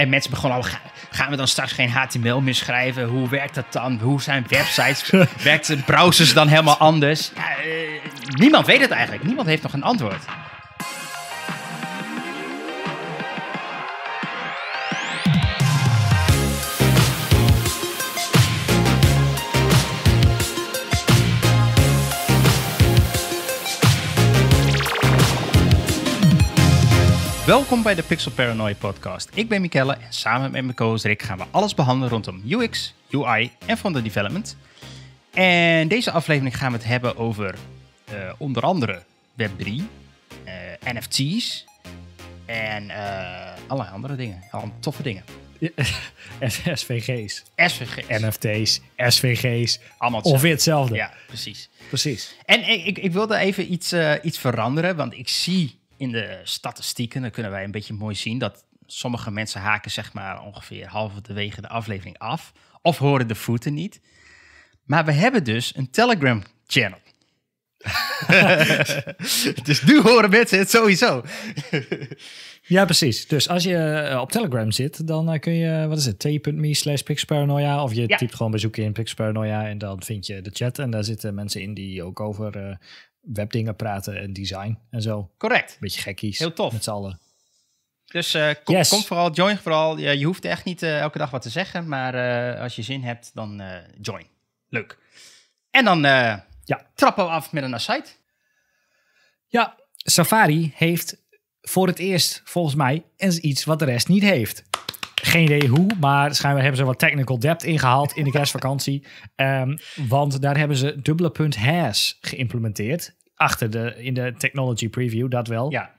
En mensen begonnen al, gaan we dan straks geen HTML meer schrijven? Hoe werkt dat dan? Hoe zijn websites? werkt browsers dan helemaal anders? Ja, eh, niemand weet het eigenlijk. Niemand heeft nog een antwoord. Welkom bij de Pixel Paranoia podcast. Ik ben Mikelle en samen met mijn co-host Rick gaan we alles behandelen rondom UX, UI en frontend development. En deze aflevering gaan we het hebben over eh, onder andere Web3, eh, NFT's en eh, allerlei andere dingen. Allemaal toffe dingen. SVG's. SVG's. NFT's, SVG's. Allemaal hetzelfde. Ongeveer hetzelfde. Ja, precies. Precies. En ik, ik wilde even iets, iets veranderen, want ik zie in de statistieken, dan kunnen wij een beetje mooi zien dat sommige mensen haken zeg maar ongeveer halverwege de aflevering af. Of horen de voeten niet. Maar we hebben dus een Telegram channel. dus nu horen mensen het sowieso. ja, precies. Dus als je eh, op Telegram zit, dan eh, kun je, wat is het, t.me slash pixparanoia. Of je typt gewoon bezoekje in pixparanoia en dan vind je de chat. En daar zitten mensen in die ook over eh, webdingen praten en design en zo. Correct. Beetje gekkies. Heel tof. Met z'n allen. Dus uh, kom, kom, vooral, join vooral. Je, je hoeft echt niet eh, elke dag wat te zeggen, maar eh, als je zin hebt, dan join. Leuk. En dan ja. trappen we af met een aside. Ja, Safari heeft voor het eerst volgens mij iets wat de rest niet heeft. Geen idee hoe, maar schijnbaar hebben ze wat technical debt ingehaald in de kerstvakantie. Ehm, want daar hebben ze dubbele punt has geïmplementeerd. Achter de, in de technology preview, dat wel. Ja.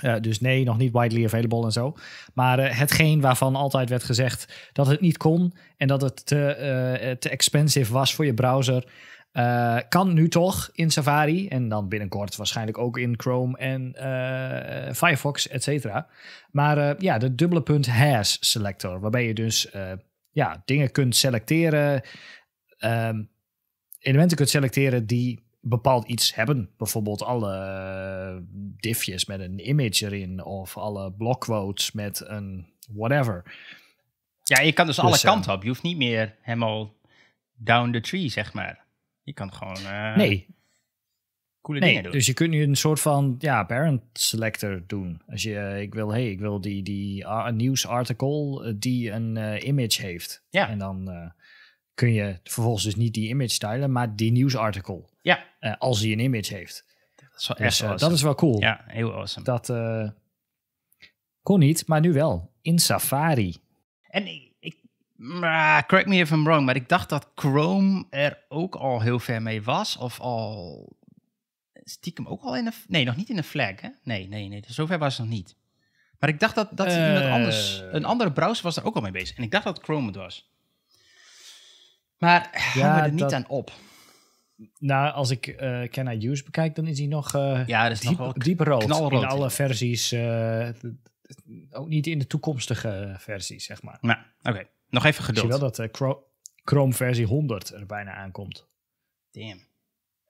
Eh, dus nee, nog niet widely available en zo. Maar eh, hetgeen waarvan altijd werd gezegd dat het niet kon en dat het te, eh, te expensive was voor je browser. Eh, kan nu toch in Safari en dan binnenkort waarschijnlijk ook in Chrome en eh, Firefox, et cetera. Maar eh, ja, de dubbele punt has selector, waarbij je dus ja, dingen kunt selecteren, ehm, elementen kunt selecteren die bepaald iets hebben. Bijvoorbeeld alle divjes met een image erin of alle blockquotes met een whatever. Ja, je kan dus alle dus, kanten op. Je hoeft niet meer helemaal down the tree, zeg maar. Je kan gewoon eh, nee. coole nee, dingen doen. Dus je kunt nu een soort van ja, parent selector doen. Als je, eh, ik wil, hey, ik wil die, die ah, nieuwsartikel eh, die een image heeft. Ja. En dan kun je vervolgens dus niet die image stylen, maar die nieuwsartikel. Ja. als die een image heeft. Dat is wel, dus, dat is wel cool. Ja, heel awesome. Dat kon niet, maar nu wel. In Safari. En maar correct me if I'm wrong, maar ik dacht dat Chrome er ook al heel ver mee was. Of al stiekem ook al in de... Nee, nog niet in de flag, hè? Nee, nee, nee. Zover was het nog niet. Maar ik dacht dat, dat uh, anders... Eh. Een andere browser was er ook al mee bezig. En ik dacht dat Chrome het was. Maar ja, we er niet aan op. Nou, als ik uh, Can Use bekijk, dan is hij nog, eh, ja, dat is diep, nog diep rood. In alle versies. ook niet in de toekomstige versies, zeg maar. Nou, oké. Nog even geduld. Zie wel dat eh, Chrome, versie 100 er bijna aankomt. Damn.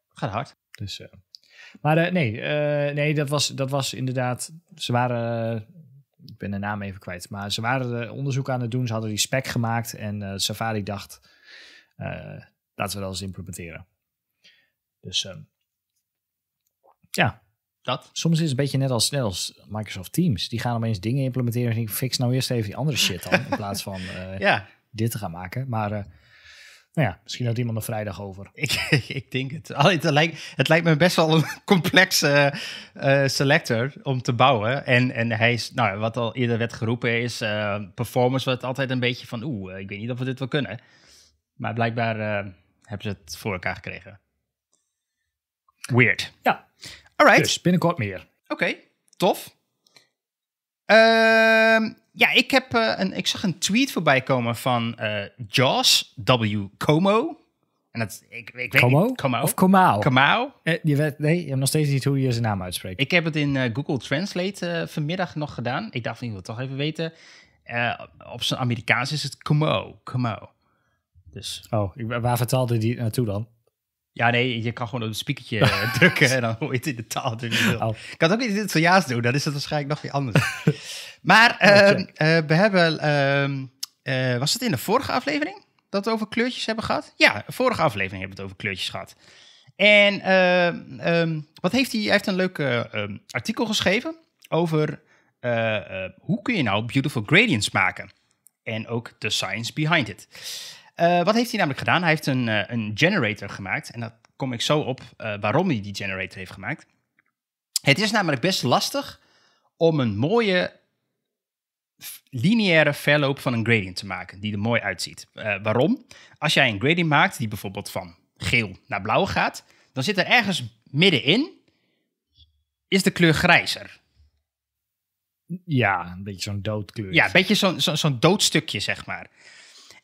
Gaat hard. Dus, eh, maar eh, nee, nee dat, was, dat was inderdaad. Ze waren. ik ben de naam even kwijt. Maar ze waren onderzoek aan het doen. Ze hadden die spec gemaakt. En Safari dacht. laten we dat eens implementeren. Dus ehm, ja, dat? Soms is het een beetje net als, snel als Microsoft Teams. Die gaan opeens dingen implementeren. En ik fix nou eerst even die andere shit dan. in plaats van eh, ja. dit te gaan maken. Maar eh, nou ja, misschien had iemand een vrijdag over. Ik, ik denk het. het, lijkt, het lijkt me best wel een complex eh, selector om te bouwen. En, en hij is, nou, wat al eerder werd geroepen is, performance wat altijd een beetje van, oeh, ik weet niet of we dit wel kunnen. Maar blijkbaar hebben ze het voor elkaar gekregen. Weird. Ja. Dus binnenkort meer. Oké, tof. Ehm, ja, ik, heb, eh, een, ik zag een tweet voorbij komen van uh, eh, Jaws W. Como. En dat, ik, ik weet Como? Ik, Como? Of Komau? Komau. Eh, je weet, nee, je hebt nog steeds niet hoe je zijn naam uitspreekt. Ik heb het in Google Translate vanmiddag nog gedaan. Ik dacht, ik wil het toch even weten. op zijn Amerikaans is het Como. Como. Dus. Oh, waar vertaalde die naartoe dan? Ja, nee, je kan gewoon op het spiekertje eh, drukken en dan hoor je het in de taal. Dus oh. Ik kan het ook in het Italiaans doen, dan is het waarschijnlijk nog weer anders. maar ehm, eh, we hebben, ehm, eh, was het in de vorige aflevering dat we over kleurtjes hebben gehad? Ja, vorige aflevering hebben we het over kleurtjes gehad. En ehm, wat heeft hij, hij heeft een leuk artikel geschreven over hoe kun je nou beautiful gradients maken? En ook the science behind it. Eh, wat heeft hij namelijk gedaan? Hij heeft een, eh, een generator gemaakt. En daar kom ik zo op eh, waarom hij die generator heeft gemaakt. Het is namelijk best lastig om een mooie lineaire verloop van een gradient te maken die er mooi uitziet. waarom? Als jij een gradient maakt die bijvoorbeeld van geel naar blauw gaat, dan zit er ergens middenin is de kleur grijzer. Ja, een beetje zo'n doodkleur. Ja, een beetje zo'n zo, doodstukje, zeg maar.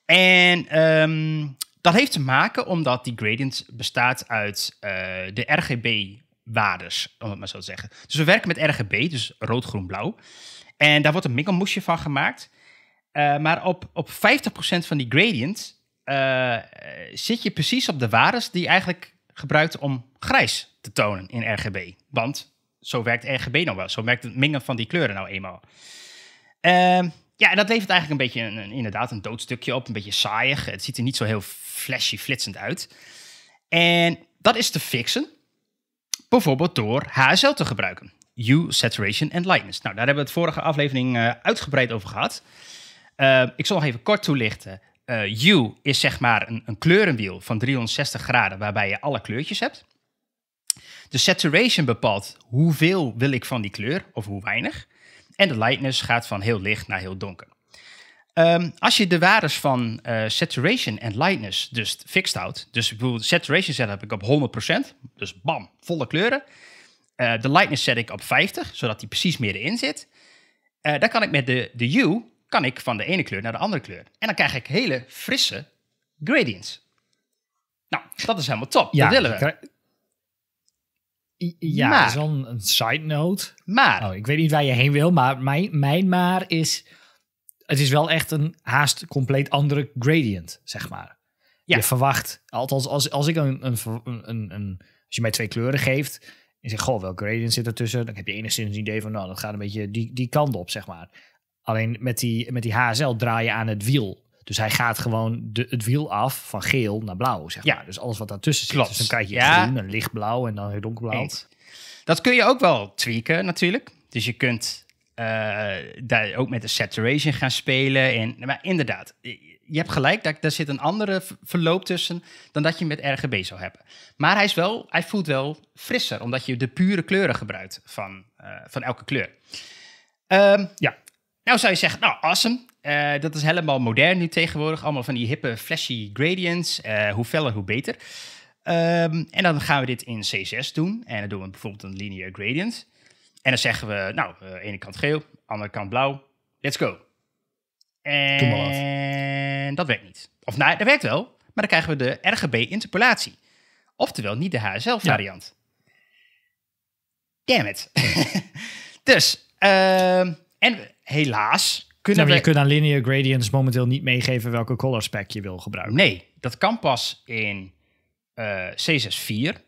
En ehm, dat heeft te maken omdat die gradient bestaat uit eh, de RGB-waardes, om het maar zo te zeggen. Dus we werken met RGB, dus rood, groen, blauw. En daar wordt een minkelmoesje van gemaakt. Eh, maar op, op 50% van die gradient eh, zit je precies op de waardes die je eigenlijk gebruikt om grijs te tonen in RGB. Want zo werkt RGB nou wel. Zo werkt het mengen van die kleuren nou eenmaal. Uh, ja, en dat levert eigenlijk een beetje een, inderdaad een doodstukje op. Een beetje saaiig. Het ziet er niet zo heel flashy, flitsend uit. En dat is te fixen. Bijvoorbeeld door HSL te gebruiken. Hue, Saturation en Lightness. Nou, daar hebben we het vorige aflevering eh, uitgebreid over gehad. Eh, ik zal nog even kort toelichten. Uh, eh, hue is zeg maar een, een kleurenwiel van 360 graden waarbij je alle kleurtjes hebt. De saturation bepaalt hoeveel wil ik van die kleur of hoe weinig. En de lightness gaat van heel licht naar heel donker. Ehm, als je de waardes van eh, saturation en lightness dus fixed houdt, dus bijvoorbeeld saturation zet heb ik op 100%, dus bam, volle kleuren. Eh, de lightness zet ik op 50, zodat die precies middenin zit. Uh, dan kan ik met de, de U kan ik van de ene kleur naar de andere kleur. En dan krijg ik hele frisse gradients. Nou, dat is helemaal top. Ja, dat willen we. Ja, maar, is dan een side note. Maar. Oh, ik weet niet waar je heen wil, maar mijn, mijn maar is. Het is wel echt een haast compleet andere gradient, zeg maar. Je verwacht, althans, als, als ik een, een, een, een Als je mij twee kleuren geeft. En zegt, goh, welke gradient zit ertussen? Dan heb je enigszins een idee van, nou, dat gaat een beetje die, die kant op, zeg maar. Alleen met die, met die HSL draai je aan het wiel. Dus hij gaat gewoon de, het wiel af van geel naar blauw, zeg maar. Dus alles wat daartussen zit. Klopt. Dus dan krijg je ja. groen en lichtblauw en dan weer donkerblauw. Dat kun je ook wel tweaken natuurlijk. Dus je kunt eh, daar ook met de saturation gaan spelen. En, maar inderdaad, je hebt gelijk, daar, daar zit een andere verloop tussen dan dat je met RGB zou hebben. Maar hij, is wel, hij voelt wel frisser, omdat je de pure kleuren gebruikt van, eh, van elke kleur. Ehm, ja. Nou zou je zeggen, nou awesome, eh, dat is helemaal modern nu tegenwoordig. Allemaal van die hippe, flashy gradients. Eh, hoe feller, hoe beter. Ehm, en dan gaan we dit in C6 doen. En dan doen we bijvoorbeeld een linear gradient. En dan zeggen we, nou, uh, ene kant geel, andere kant blauw. Let's go. En dat werkt niet. Of nou, dat werkt wel. Maar dan krijgen we de RGB-interpolatie. Oftewel, niet de HSL-variant. Damn it. dus, ehm, en helaas kunnen nou, we... Je kunt aan linear gradients momenteel niet meegeven welke color spec je wil gebruiken. Nee, dat kan pas in uh, eh, C64.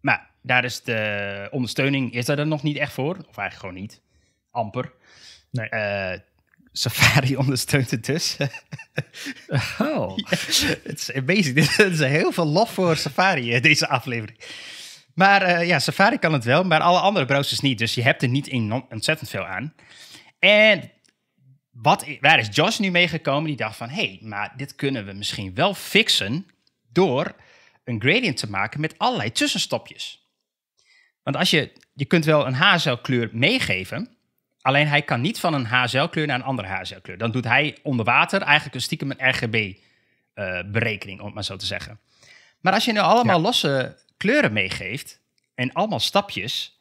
Maar daar is de ondersteuning is daar dan nog niet echt voor. Of eigenlijk gewoon niet. Amper. Nee. Eh, Safari ondersteunt het dus. oh. Het is amazing. Er is heel veel lof voor Safari, eh, deze aflevering. Maar ja, Safari kan het wel, maar alle andere browsers niet. Dus je hebt er niet ontzettend veel aan. En wat, waar is Josh nu meegekomen? Die dacht van, hé, hey, maar dit kunnen we misschien wel fixen door een gradient te maken met allerlei tussenstopjes. Want als je, je kunt wel een HSL-kleur meegeven, alleen hij kan niet van een HSL-kleur naar een andere HSL-kleur. Dan doet hij onder water eigenlijk een stiekem een RGB-berekening, eh, om het maar zo te zeggen. Maar als je nu allemaal losse kleuren meegeeft en allemaal stapjes,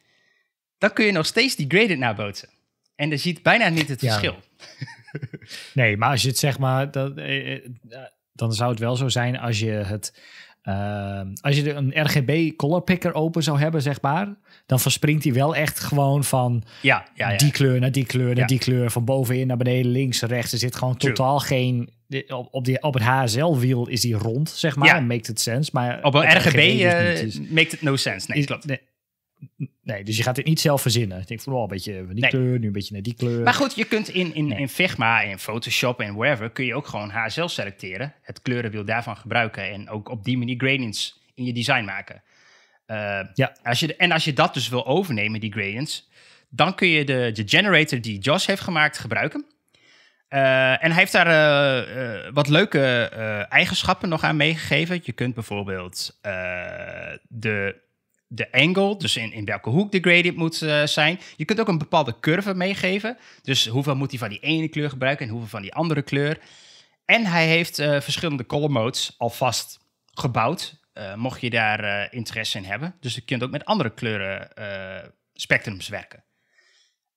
dan kun je nog steeds die gradient nabootsen. En je ziet bijna niet het verschil. nee, maar als je het zeg maar, dat, eh, eh, dan zou het wel zo zijn als je het. Eh, als je een RGB color picker open zou hebben, zeg maar, dan verspringt hij wel echt gewoon van ja, ja, die kleur naar die kleur naar die kleur, van bovenin naar beneden, links, rechts. Er zit gewoon totaal geen. Op, die, op het HSL-wiel is die rond, zeg maar. Maakt het sense. Maar op een RGB, maakt het dus no sense. Nee, is, klopt. Nee, Nee, dus je gaat dit niet zelf verzinnen. Ik denk van, oh, een beetje die kleur, nu een beetje naar die kleur. Maar goed, je kunt in, in, in Figma, in Photoshop en wherever... kun je ook gewoon HSL selecteren. Het kleurenwiel daarvan gebruiken. En ook op die manier gradients in je design maken. Eh, ja. als je, en als je dat dus wil overnemen, die gradients... dan kun je de, de generator die Josh heeft gemaakt gebruiken. Eh, en hij heeft daar eh, wat leuke eigenschappen nog aan meegegeven. Je kunt bijvoorbeeld de de angle, dus in, in welke hoek de gradient moet eh, zijn. Je kunt ook een bepaalde curve meegeven. Dus hoeveel moet hij van die ene kleur gebruiken en hoeveel van die andere kleur. En hij heeft eh, verschillende color modes alvast gebouwd, eh, mocht je daar interesse in hebben. Dus je kunt ook met andere kleuren spectrums werken.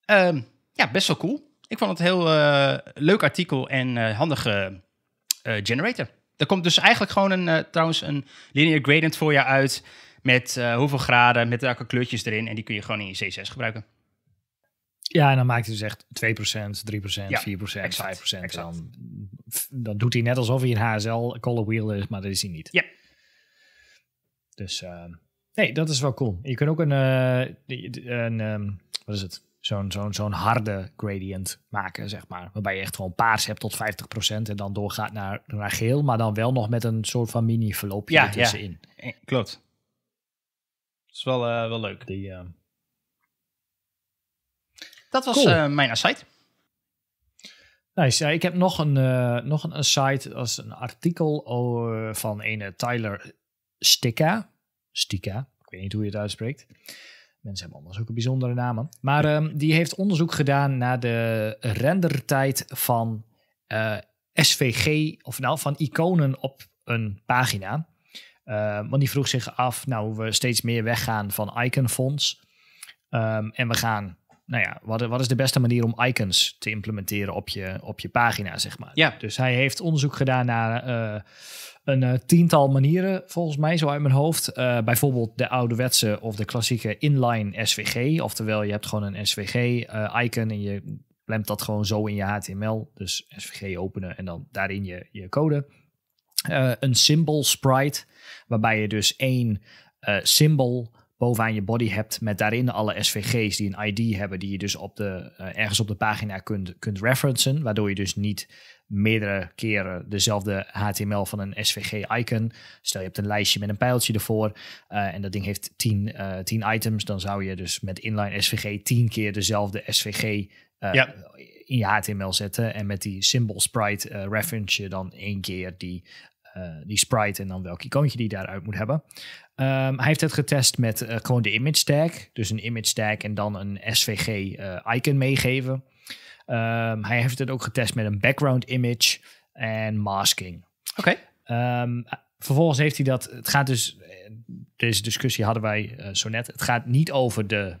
Ehm, ja, best wel cool. Ik vond het een heel leuk artikel en handige generator. Er komt dus eigenlijk gewoon een, trouwens een linear gradient voor je uit met eh, hoeveel graden, met welke kleurtjes erin. En die kun je gewoon in je C6 gebruiken. Ja, en dan maakt hij dus echt 2%, 3%, 4%, 5%. Dan, dan doet hij net alsof hij een HSL color wheel is, maar dat is hij niet. Ja. Dus eh, nee, dat is wel cool. Je kunt ook een, eh, een ehm, wat is het? Zo'n zo'n zo'n harde gradient maken, zeg maar. Waarbij je echt gewoon paars hebt tot 50% en dan doorgaat naar, naar geel, maar dan wel nog met een soort van mini-verloopje ja, Ja, klopt is wel, eh, wel leuk. Die, eh, Dat was eh, mijn site. Nice. ik heb nog een, uh, nog een aside als een artikel oh, van een Tyler Stika. Stika, ik weet niet hoe je het uitspreekt. Mensen hebben anders ook een bijzondere namen. Maar ehm, die heeft onderzoek gedaan naar de rendertijd van SVG, of nou van iconen op een pagina. Ehm, want die vroeg zich af, nou, hoe we steeds meer weggaan van iconfonds. Um, en we gaan, nou ja, wat, wat, is de beste manier om icons te implementeren op je, op je pagina, zeg maar. Ja. Dus hij heeft onderzoek gedaan naar eh, een eh, tiental manieren, volgens mij, zo uit mijn hoofd. Eh, bijvoorbeeld de ouderwetse of de klassieke inline SVG. Oftewel, je hebt gewoon een SVG-icon en je plemt dat gewoon zo in je HTML. Dus SVG openen en dan daarin je, je code. Eh, een symbol sprite, waarbij je dus één uh, eh, symbool bovenaan je body hebt met daarin alle SVG's die een ID hebben, die je dus op de, eh, ergens op de pagina kunt, kunt referencen, waardoor je dus niet meerdere keren dezelfde HTML van een SVG-icon. Stel je hebt een lijstje met een pijltje ervoor en dat ding heeft 10 tien items, dan zou je dus met inline SVG 10 keer dezelfde SVG in je HTML zetten en met die symbol sprite reference je dan één keer die eh, die sprite en dan welk icoontje die daaruit moet hebben. Ehm, hij heeft het getest met eh, gewoon de image tag. Dus een image tag en dan een SVG eh, icon meegeven. Ehm, hij heeft het ook getest met een background image en masking. Oké. Ehm, vervolgens heeft hij dat. Het gaat dus. Deze discussie hadden wij zo net. Het gaat niet over de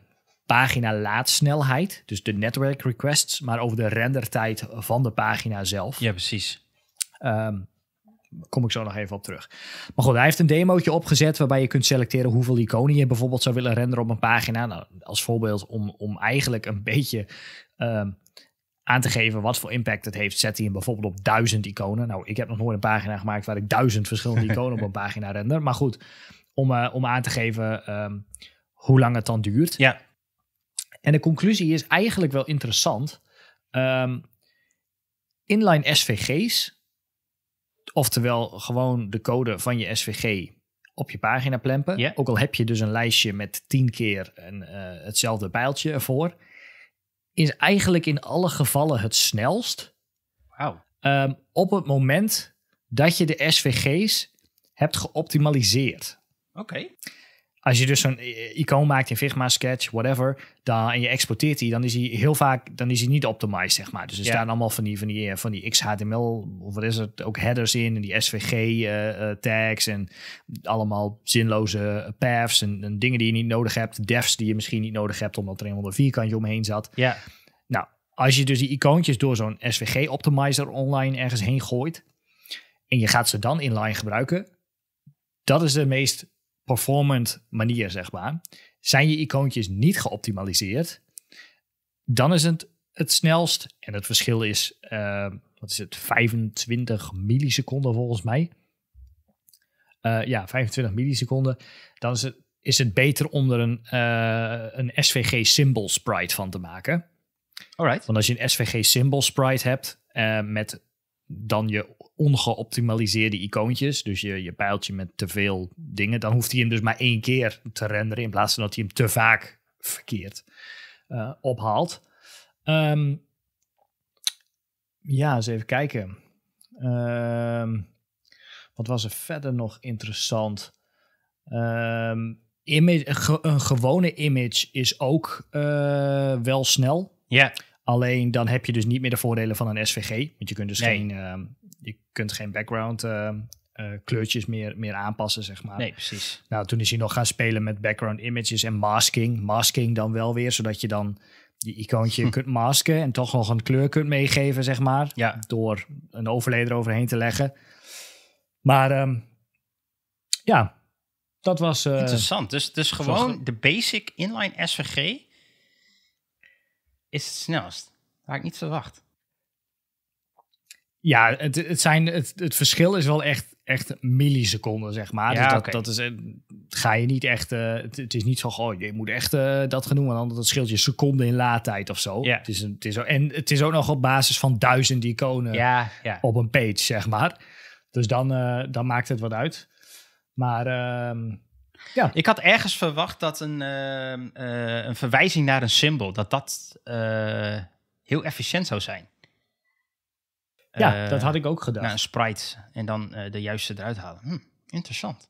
pagina laadsnelheid, dus de network requests, maar over de rendertijd van de pagina zelf. Ja, precies kom ik zo nog even op terug. Maar goed, hij heeft een demootje opgezet waarbij je kunt selecteren hoeveel iconen je bijvoorbeeld zou willen renderen op een pagina. Nou, als voorbeeld om, om eigenlijk een beetje ehm, aan te geven wat voor impact het heeft, zet hij hem bijvoorbeeld op duizend iconen. Nou, ik heb nog nooit een pagina gemaakt waar ik duizend verschillende iconen op een pagina render. Maar goed, om, eh, om aan te geven ehm, hoe lang het dan duurt. Ja. En de conclusie is eigenlijk wel interessant. Ehm, inline SVG's Oftewel gewoon de code van je SVG op je pagina plempen. Ook al heb je dus een lijstje met tien keer een, eh, hetzelfde pijltje ervoor. Is eigenlijk in alle gevallen het snelst. Ehm, op het moment dat je de SVG's hebt geoptimaliseerd. Oké als je dus zo'n eh, eh, icoon maakt in Figma, Sketch, whatever, dan, en je exporteert die, dan is hij heel vaak dan is hij niet optimized, zeg maar. Dus er staan allemaal van die, van die, eh, van die XHTML, of wat is het, ook headers in, en die SVG-tags, en allemaal zinloze paths, en, dingen die je niet nodig hebt, defs die je misschien niet nodig hebt, omdat er een vierkantje omheen zat. Ja. Nou, als je dus die icoontjes door zo'n SVG-optimizer online ergens heen gooit, en je gaat ze dan inline gebruiken, dat is de meest performant manier, zeg maar. Zijn je icoontjes niet geoptimaliseerd, dan is het het snelst. En het verschil is, eh, wat is het, 25 milliseconden volgens mij. Eh, ja, 25 milliseconden. Dan is het, is het beter om er een, eh, een SVG symbol sprite van te maken. right. Want als je een SVG symbol sprite hebt met dan je ongeoptimaliseerde icoontjes, dus je, je pijltje met te veel dingen, dan hoeft hij hem dus maar één keer te renderen in plaats van dat hij hem te vaak verkeerd eh, ophaalt. Ehm, ja, eens even kijken. Ehm, wat was er verder nog interessant? Ehm, een, een, gewone image is ook eh, wel snel. Ja. Alleen dan heb je dus niet meer de voordelen van een SVG. Want je kunt dus geen, ehm, je kunt geen background ehm, eh, kleurtjes meer, meer aanpassen, zeg maar. Nee, precies. Nou, toen is hij nog gaan spelen met background images en masking. Masking dan wel weer, zodat je dan die icoontje hm. kunt masken en toch nog een kleur kunt meegeven, zeg maar. Ja. Door een overleden eroverheen te leggen. Maar ehm, ja, dat was... Eh, Interessant. Dus, dus gewoon de basic inline SVG is het snelst. Had ik niet verwacht. Ja, het, het, zijn, het, het verschil is wel echt, echt milliseconden, zeg maar. Dus ja, dus dat, okay. dat is, eh, ga je niet echt... Eh, het, is niet zo, oh, je moet echt eh, dat gaan doen. Want anders scheelt je seconden in laadtijd of zo. Ja. Het is een, het is, ook, en het is ook nog op basis van duizend iconen ja, ja. op een page, zeg maar. Dus dan, dan maakt het wat uit. Maar ehm, ja. Ik had ergens verwacht dat een, ehm, eh, een verwijzing naar een symbool, dat dat eh, heel efficiënt zou zijn. Ja, eh, dat had ik ook gedacht. Naar een sprite en dan de juiste eruit halen. Hm, interessant.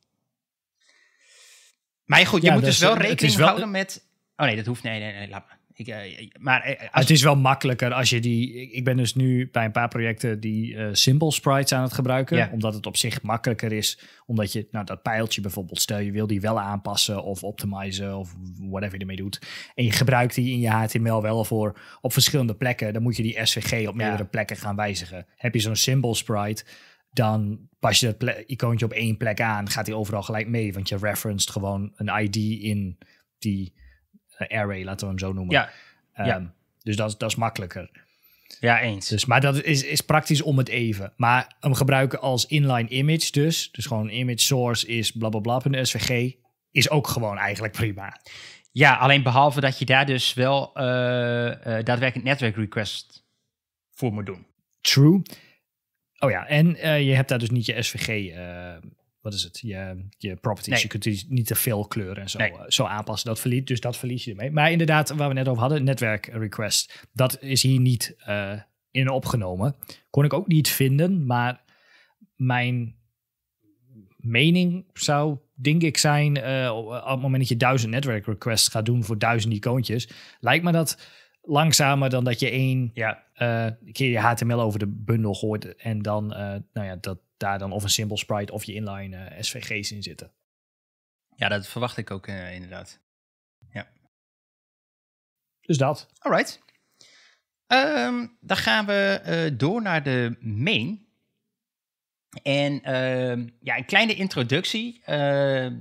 Maar goed, je moet dus, dus wel rekening houden met... Oh nee, dat hoeft... Nee, nee, nee, laat maar. Ik, eh, eh, maar eh, Het is wel makkelijker als je die. Ik ben dus nu bij een paar projecten die uh, simple sprites aan het gebruiken. Omdat het op zich makkelijker is. Omdat je, nou, dat pijltje bijvoorbeeld, stel je wil die wel aanpassen of optimizen of whatever je ermee doet. En je gebruikt die in je HTML wel voor op verschillende plekken. Dan moet je die SVG op meerdere plekken gaan wijzigen. Heb je zo'n simple sprite dan pas je dat icoontje op één plek aan, gaat hij overal gelijk mee, want je referenced gewoon een ID in die eh, array laten we hem zo noemen. Ja. ja. Ehm, dus dat, dat is makkelijker. Ja, eens. Dus, maar dat is, is praktisch om het even. Maar hem gebruiken als inline image dus. Dus gewoon image source is blablabla bla, bla, SVG. Is ook gewoon eigenlijk prima. Ja, alleen behalve dat je daar dus wel eh, eh, daadwerkelijk netwerk request voor moet doen. True. Oh ja, en je hebt daar dus niet je SVG wat is het, je, je properties. Je kunt die niet te veel kleuren en zo, eh, zo aanpassen. Dat verliet, dus dat verlies je ermee. Maar inderdaad, waar we net over hadden, netwerk request. Dat is hier niet eh, in opgenomen. Kon ik ook niet vinden, maar mijn mening zou denk ik zijn, eh, op het moment dat je duizend netwerk requests gaat doen voor duizend icoontjes, lijkt me dat langzamer dan dat je één ja. keer je HTML over de bundel gooit en dan, nou ja, dat, daar dan of een simple sprite of je inline eh, SVG's in zitten. Ja, dat verwacht ik ook eh, inderdaad. Ja. Dus dat. Alright. Ehm, dan gaan we eh, door naar de main. En ehm, ja, een kleine introductie. Ehm,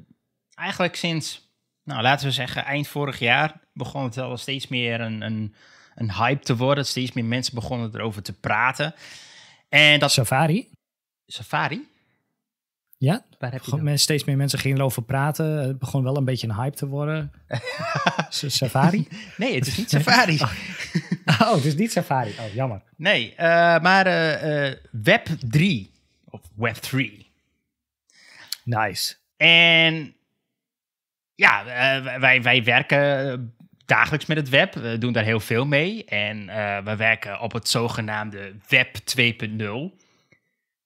eigenlijk sinds, nou, laten we zeggen, eind vorig jaar begon het wel steeds meer een, een, een hype te worden. Steeds meer mensen begonnen erover te praten. En dat, Safari? Safari. Ja, Waar heb je steeds meer mensen gingen erover praten. Het begon wel een beetje een hype te worden. safari? Nee, het is niet Safari. Oh. oh. het is niet Safari. Oh, jammer. Nee, eh, maar eh, eh, Web 3. Of Web 3. Nice. En ja, wij, wij werken dagelijks met het web. We doen daar heel veel mee. En we werken op het zogenaamde Web 2.0.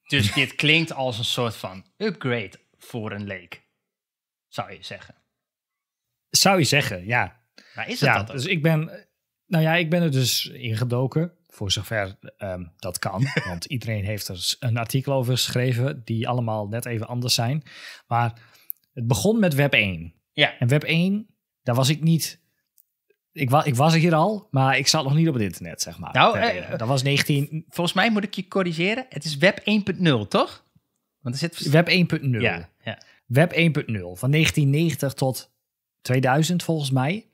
Dus dit klinkt als een soort van upgrade voor een leek, zou je zeggen. Zou je zeggen, ja. Maar is ja, dat Dus ik ben, nou ja, ik ben er dus ingedoken, voor zover ehm, dat kan. want iedereen heeft er een artikel over geschreven, die allemaal net even anders zijn. Maar het begon met Web 1. Ja. En Web 1, daar was ik niet ik, wa, ik was er hier al, maar ik zat nog niet op het internet, zeg maar. Nou, eh, dat was 19... Volgens mij moet ik je corrigeren. Het is web 1.0, toch? Want er zit... Web 1.0. Ja, ja. Web 1.0, van 1990 tot 2000 volgens mij.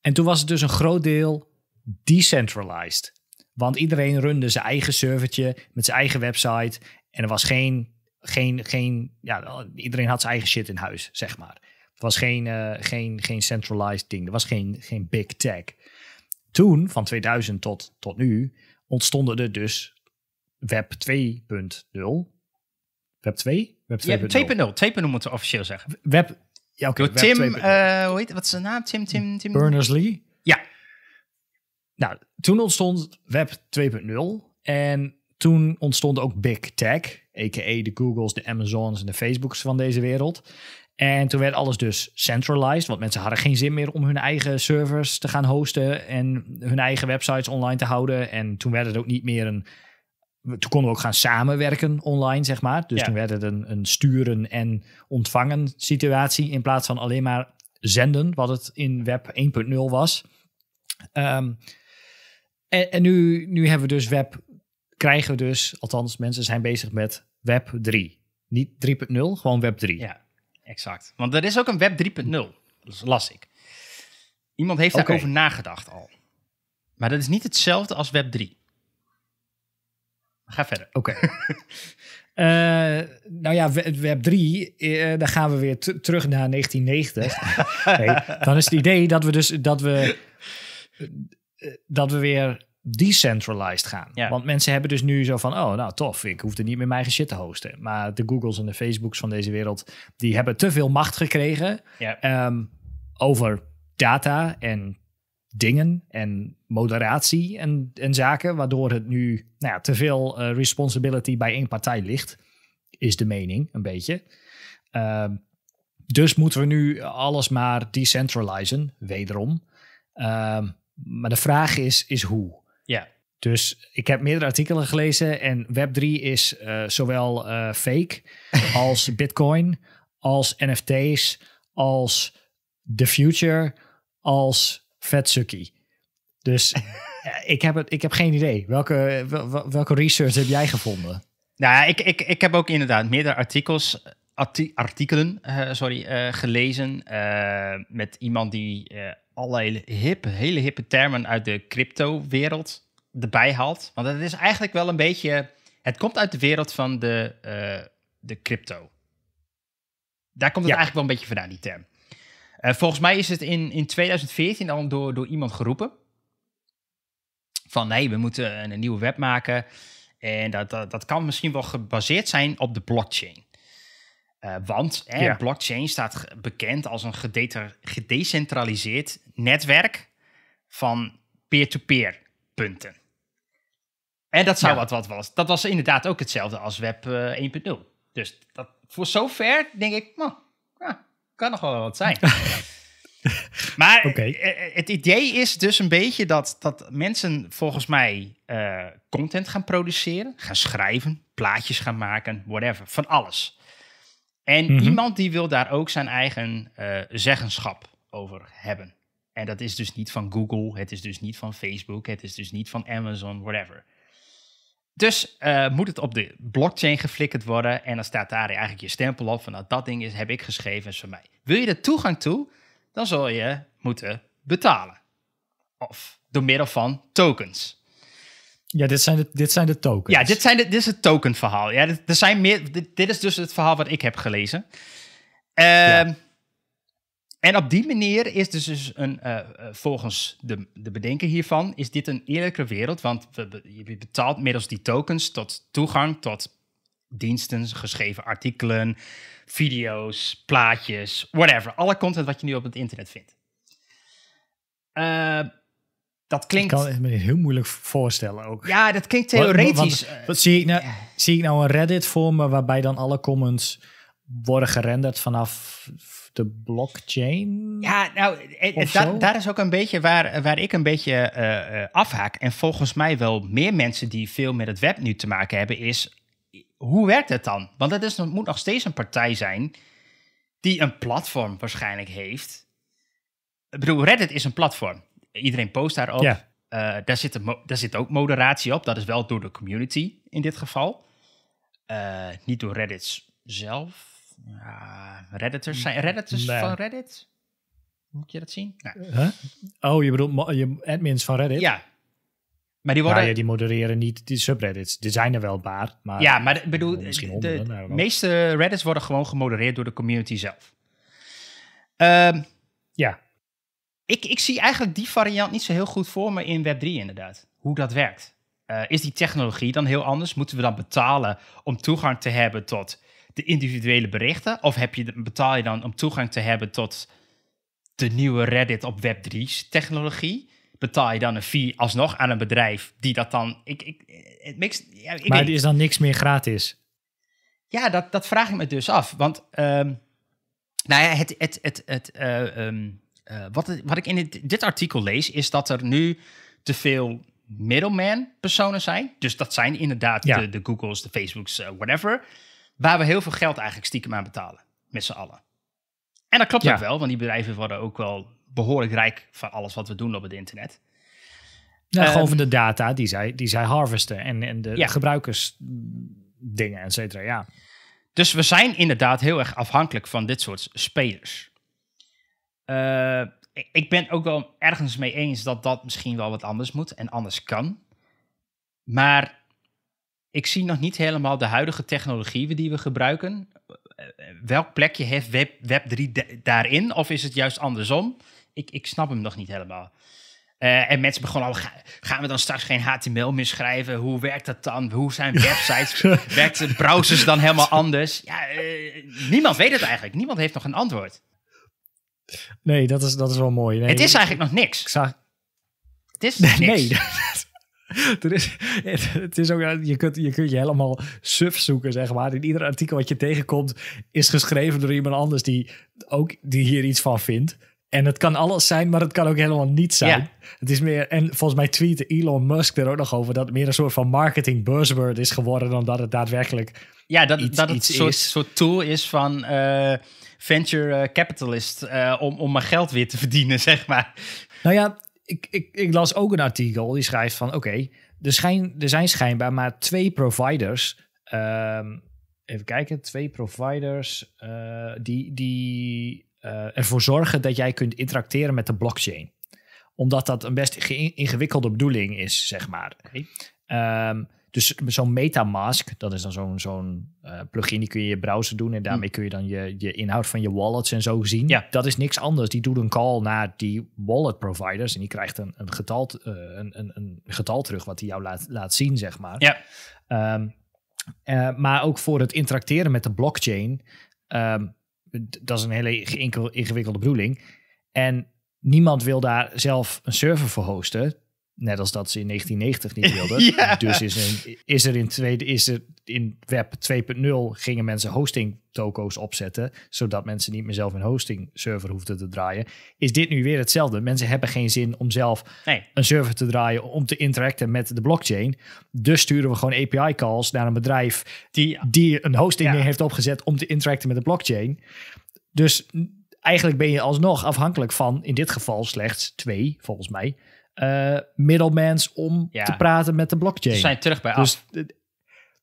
En toen was het dus een groot deel decentralized. Want iedereen runde zijn eigen servertje met zijn eigen website. En er was geen, geen, geen ja, iedereen had zijn eigen shit in huis, zeg maar. Het was geen, eh, geen, geen centralized ding. Er was geen, geen big tech. Toen, van 2000 tot, tot nu, ontstonden er dus Web 2.0. Web 2? Web 2.0. Ja, 2.0. moeten we officieel zeggen. Web, ja, oké. Tim, eh, hoe heet, wat is zijn naam? Tim, Tim, Tim. Berners-Lee? Ja. Nou, toen ontstond Web 2.0 en toen ontstond ook Big Tech, a.k.a. de Googles, de Amazons en de Facebooks van deze wereld. En toen werd alles dus centralized, want mensen hadden geen zin meer om hun eigen servers te gaan hosten en hun eigen websites online te houden. En toen werden het ook niet meer een. Toen konden we ook gaan samenwerken online, zeg maar. Dus toen werd het een, sturen en ontvangen situatie in plaats van alleen maar zenden, wat het in web 1.0 was. Ehm, en, en nu, nu hebben we dus web, krijgen we dus, althans mensen zijn bezig met web 3. Niet 3.0, gewoon web 3. Ja exact. Want er is ook een Web 3.0, dus las ik. Iemand heeft daarover nagedacht al. Maar dat is niet hetzelfde als Web 3. Ga verder. Oké. Eh, nou ja, Web 3, uh, eh, daar gaan we weer terug naar 1990. dan is het idee dat we dus dat we, eh, dat we weer decentralized gaan. Want mensen hebben dus nu zo van, oh, nou tof, ik hoef er niet meer mijn shit te hosten. Maar de Googles en de Facebooks van deze wereld, die hebben te veel macht gekregen ehm, over data en dingen en moderatie en, en zaken, waardoor het nu nou ja, te veel eh, responsibility bij één partij ligt, is de mening een beetje. Ehm, dus moeten we nu alles maar decentralizen, wederom. Ehm, maar de vraag is, is hoe? Ja. Dus ik heb meerdere artikelen gelezen en Web3 is eh, zowel eh, fake als Bitcoin, als NFT's, als The Future, als Vetsuki. Dus eh, ik, heb het, ik heb geen idee. Welke, welke research heb jij gevonden? Nou, ik, ik, ik heb ook inderdaad meerdere artikels, artikelen sorry, gelezen met iemand die allerlei hippe, hele hippe termen uit de crypto-wereld erbij haalt. Want het is eigenlijk wel een beetje. Het komt uit de wereld van de, eh, de crypto. Daar komt het eigenlijk wel een beetje vandaan, die term. Eh, volgens mij is het in, in 2014 al door, door iemand geroepen. Van nee, we moeten een, een, nieuwe web maken. En dat, dat, dat kan misschien wel gebaseerd zijn op de blockchain. Eh, want blockchain staat bekend als een gedecentraliseerd netwerk van peer-to-peer punten. En dat zou wat wat was. Dat was inderdaad ook hetzelfde als Web 1.0. Eh, dus dat, voor zover denk ik, nou, kan nog wel wat zijn. maar eh, het idee is dus een beetje dat, dat mensen volgens mij content gaan produceren, gaan schrijven, plaatjes gaan maken, whatever, van alles. En mhm. iemand die wil daar ook zijn eigen eh, zeggenschap over hebben. En dat is dus niet van Google, het is dus niet van Facebook, het is dus niet van Amazon, whatever. Dus eh, moet het op de blockchain geflikkerd worden en dan staat daar eigenlijk je stempel op van nou, dat ding is, heb ik geschreven, is van mij. Wil je er toegang toe, dan zal je moeten betalen. Of door middel van tokens. Ja, dit zijn de, dit zijn de tokens. Ja, dit, zijn de, dit is het tokenverhaal. Ja, dit, er zijn meer, dit, is dus het verhaal wat ik heb gelezen. Ehm, en op die manier is dus, dus een, eh, eh, volgens de, de bedenker hiervan, is dit een eerlijke wereld. Want je betaalt middels die tokens tot toegang tot diensten, geschreven artikelen, video's, plaatjes, whatever. Alle content wat je nu op het internet vindt. Uh, dat klinkt... Ik kan me heel moeilijk voorstellen ook. Ja, dat klinkt theoretisch. Wat, eh, zie, ik nou, zie ik nou een Reddit voor me waarbij dan alle comments worden gerenderd vanaf de blockchain? Ja, nou, eh, eh, daar is ook een beetje waar, waar ik een beetje afhaak. En volgens mij wel meer mensen die veel met het web nu te maken hebben, is hoe werkt het dan? Want het is, moet nog steeds een partij zijn die een platform waarschijnlijk heeft. Ik bedoel, Reddit is een platform iedereen post daarop. Ja. Eh, daar, zit daar zit ook moderatie op. Dat is wel door de community in dit geval. Eh, niet door Reddit zelf. Uh, Redditors zijn mm, Redditors van Reddit? Moet je dat zien? Oh, je bedoelt je admins van Reddit? Ja. Maar die, worden... ja, die modereren niet die subreddits. Die zijn er wel baar. Maar ja, maar ik bedoel, eh, de, de, de nou, meeste Reddits worden gewoon gemodereerd door de community zelf. Ehm, ja ik, ik zie eigenlijk die variant niet zo heel goed voor me in Web3 inderdaad. Hoe dat werkt. Eh, is die technologie dan heel anders? Moeten we dan betalen om toegang te hebben tot de individuele berichten? Of betaal je dan om toegang te hebben tot de nieuwe Reddit op Web3 technologie? Betaal je dan een fee alsnog aan een bedrijf die dat dan. Ik, ik, het mixt. ja, ik maar er is dan niks meer gratis? Ja, dat, dat vraag ik me dus af. Want um, nou ja, het, het, het, het, eh, ehm, eh, wat, wat ik in dit, dit artikel lees, is dat er nu te veel middleman personen zijn. Dus dat zijn inderdaad de, Googles, de Facebooks, eh, whatever. Waar we heel veel geld eigenlijk stiekem aan betalen, met z'n allen. En dat klopt ook wel, want die bedrijven worden ook wel behoorlijk rijk van alles wat we doen op het internet. gewoon ehm, van de data die zij, die zij harvesten en, en de, gebruikersdingen, mm, et cetera, ja. Dus we zijn inderdaad heel erg afhankelijk van dit soort spelers. Eh, ik ben ook wel ergens mee eens dat dat misschien wel wat anders moet en anders kan. Maar ik zie nog niet helemaal de huidige technologieën die we gebruiken. Eh, welk plekje heeft Web, web 3 daarin? Of is het juist andersom? Ik, ik snap hem nog niet helemaal. Uh, en mensen begonnen al, gaan we dan straks geen HTML meer schrijven? Hoe werkt dat dan? Hoe zijn websites? werken? browsers dan helemaal anders? Ja, niemand weet het eigenlijk. Niemand heeft nog een antwoord. Nee, dat is, dat is wel mooi. Nee, het is eigenlijk nog niks. Ik zag... Het is niks. Nee, dat, is, het is ook, je, kunt, je kunt je helemaal suf zoeken, zeg maar. In ieder artikel wat je tegenkomt is geschreven door iemand anders die, ook, die hier iets van vindt. En het kan alles zijn, maar het kan ook helemaal niet zijn. Het is meer, en volgens mij tweet Elon Musk er ook nog over dat het meer een soort van marketing buzzword is geworden dan dat het daadwerkelijk. Ja, dat, dat het een soort, soort, tool is van. Eh, venture eh, capitalist eh, om, om mijn geld weer te verdienen, zeg maar. Nou ja, ik, ik, ik las ook een artikel die schrijft van oké, er, schijn, er zijn schijnbaar maar twee providers. Ehm, even kijken, twee providers eh, die, die ervoor zorgen dat jij kunt interacteren met de blockchain. Omdat dat een best ingewikkelde bedoeling is, zeg maar. Dus zo'n MetaMask, dat is dan zo'n zo'n uh, plugin, die kun je in je browser doen. En daarmee hm. kun je dan je, je inhoud van je wallets en zo zien. Ja. Dat is niks anders. Die doet een call naar die wallet providers. En die krijgt een, een, getal, eh, een, een, een, getal terug wat hij jou laat, laat zien, zeg maar. Ja. Ehm, eh, maar ook voor het interacteren met de blockchain. Ehm, dat is een hele ingewikkelde bedoeling. En niemand wil daar zelf een server voor hosten. Net als dat ze in 1990 niet wilden. Dus is er, is er in tweede, is er in web 2.0 gingen mensen hosting toko's opzetten, zodat mensen niet meer zelf een hosting server hoefden te draaien. Is dit nu weer hetzelfde? Mensen hebben geen zin om zelf een server te draaien om te interacten met de blockchain. Dus sturen we gewoon API calls naar een bedrijf die, die een hosting heeft opgezet om te interacten met de blockchain. Dus eigenlijk ben je alsnog afhankelijk van in dit geval slechts twee, volgens mij, uh, om te praten met de blockchain. Ze zijn terug bij dus,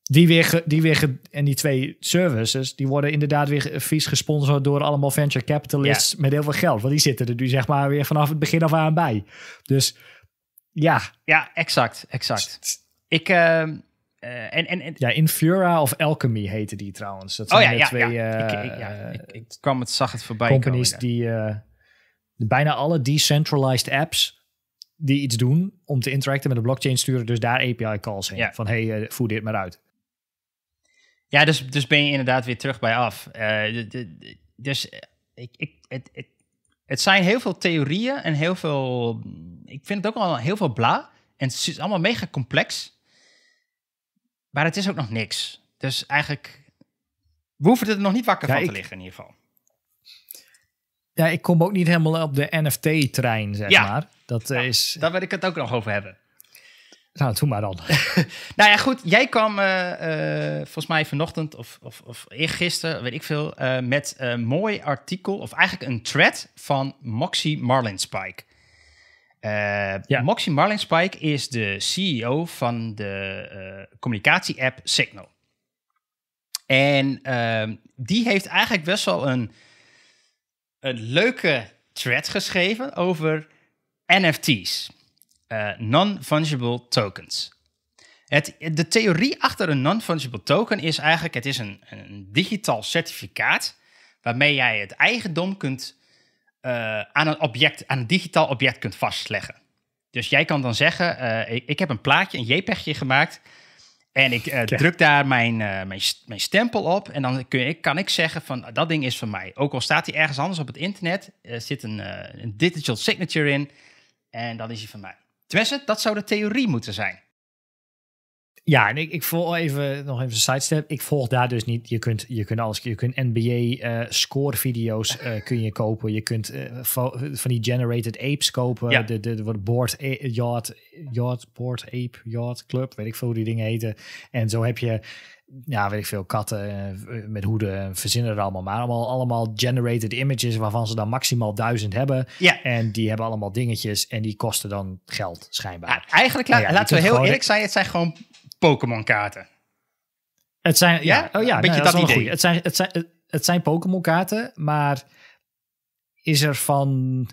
Die weer, die weer en die twee services, die worden inderdaad weer vies gesponsord door allemaal venture capitalists met heel veel geld. Want die zitten er nu zeg maar weer vanaf het begin af aan bij. Dus ja. Ja, exact, exact. Ik, eh, eh, en, en, ja, Infura of Alchemy heette die trouwens. Dat zijn oh, ja, de ja, twee. Ja. ik, ik, ja. Ik, kwam het, zag het voorbij. Companies die bijna alle decentralized apps die iets doen om te interacten met de blockchain, sturen dus daar API calls heen. Van hé, hey, eh, voer dit maar uit. Ja, dus, dus ben je inderdaad weer terug bij af. Eh, dus eh, ik, ik, het, het, het, zijn heel veel theorieën en heel veel. Ik vind het ook al heel veel bla. En het is allemaal mega complex. Maar het is ook nog niks. Dus eigenlijk. We hoeven het nog niet wakker van te liggen, in ieder geval. Ja, ik kom ook niet helemaal op de NFT-trein, zeg maar. Dat eh, nou, is... Daar wil ik het ook nog over hebben. Nou, doe maar dan. nou ja, goed. Jij kwam eh, eh, volgens mij vanochtend of, of, of eergisteren, weet ik veel, met een mooi artikel, of eigenlijk een thread van Moxie Marlin Spike. Ja. Moxie Marlin Spike is de CEO van de communicatie-app Signal. En ehm, die heeft eigenlijk best wel een, een leuke thread geschreven over NFT's, eh, non-fungible tokens. Het, de theorie achter een non-fungible token is eigenlijk: het is een, een, digitaal certificaat waarmee jij het eigendom kunt eh, aan een object, aan een digitaal object kunt vastleggen. Dus jij kan dan zeggen: eh, ik, heb een plaatje, een JPEGje gemaakt. En ik druk daar mijn, mijn, mijn, stempel op. En dan kun ik, kan ik zeggen: van dat ding is van mij. Ook al staat hij ergens anders op het internet, er zit een, een digital signature in. En dan is hij van mij. Tenminste, dat zou de theorie moeten zijn. Ja, en ik, ik volg even, nog even een sidestep. Ik volg daar dus niet. Je kunt, je kunt alles. Je kunt NBA-score-video's eh, eh, kun je kopen. Je kunt eh, van die generated apes kopen. De, de, de board yard, yard, board ape, yard club. Weet ik veel hoe die dingen heten. En zo heb je ja, weet ik veel, katten eh, met hoeden, eh, verzinnen er allemaal maar. Allemaal, allemaal generated images waarvan ze dan maximaal duizend hebben. En die hebben allemaal dingetjes en die kosten dan geld, schijnbaar. Ja, eigenlijk, nou laten we heel eerlijk zijn, het zijn gewoon Pokémon-kaarten. Het zijn, ja, Oh, ja een nou, beetje dat, dat idee. Het zijn, het zijn, het zijn Pokémon-kaarten, maar is er van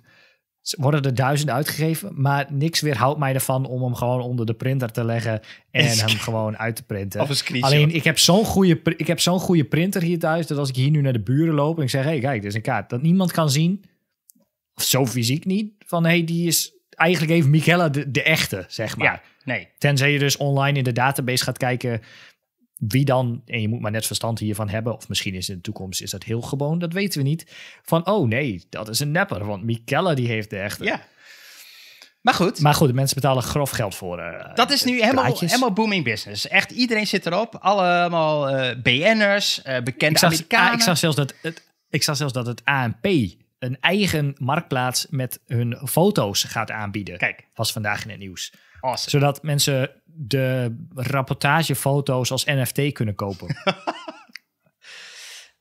worden er duizend uitgegeven, maar niks weerhoudt mij ervan om hem gewoon onder de printer te leggen en hem gewoon uit te printen. Alleen ik heb zo'n goede, ik heb zo'n goede printer hier thuis dat als ik hier nu naar de buren loop en ik zeg, hey, kijk, dit is een kaart dat niemand kan zien, of zo fysiek niet, van hey, die is eigenlijk even Michela de, de echte, zeg maar. Ja, nee. Tenzij je dus online in de database gaat kijken wie dan, en je moet maar net verstand hiervan hebben, of misschien is in de toekomst is dat heel gewoon, dat weten we niet. Van, oh nee, dat is een nepper, want Mikella die heeft de echte. Ja. Maar goed. Maar goed, de mensen betalen grof geld voor. Eh, dat is nu eh, helemaal, helemaal, booming business. Echt, iedereen zit erop. Allemaal eh, BN'ers, uh, bekende ik ah, ik, zag zelfs dat het, ik zag zelfs dat het ANP een eigen marktplaats met hun foto's gaat aanbieden. Kijk. Was vandaag in het nieuws. Awesome. Zodat mensen de rapportagefoto's als NFT kunnen kopen.